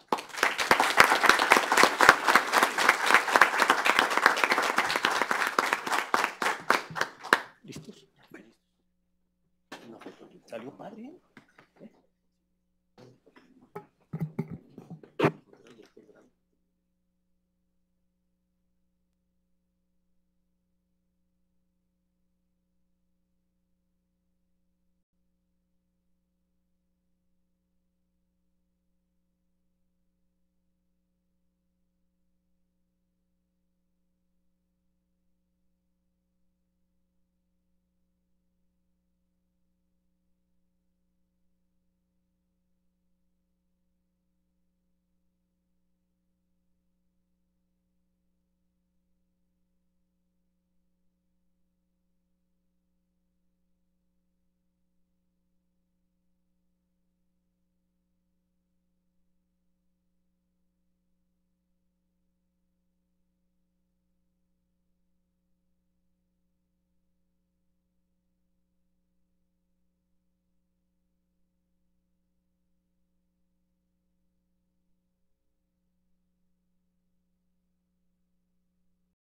¿Listos? salió padre. ¿eh?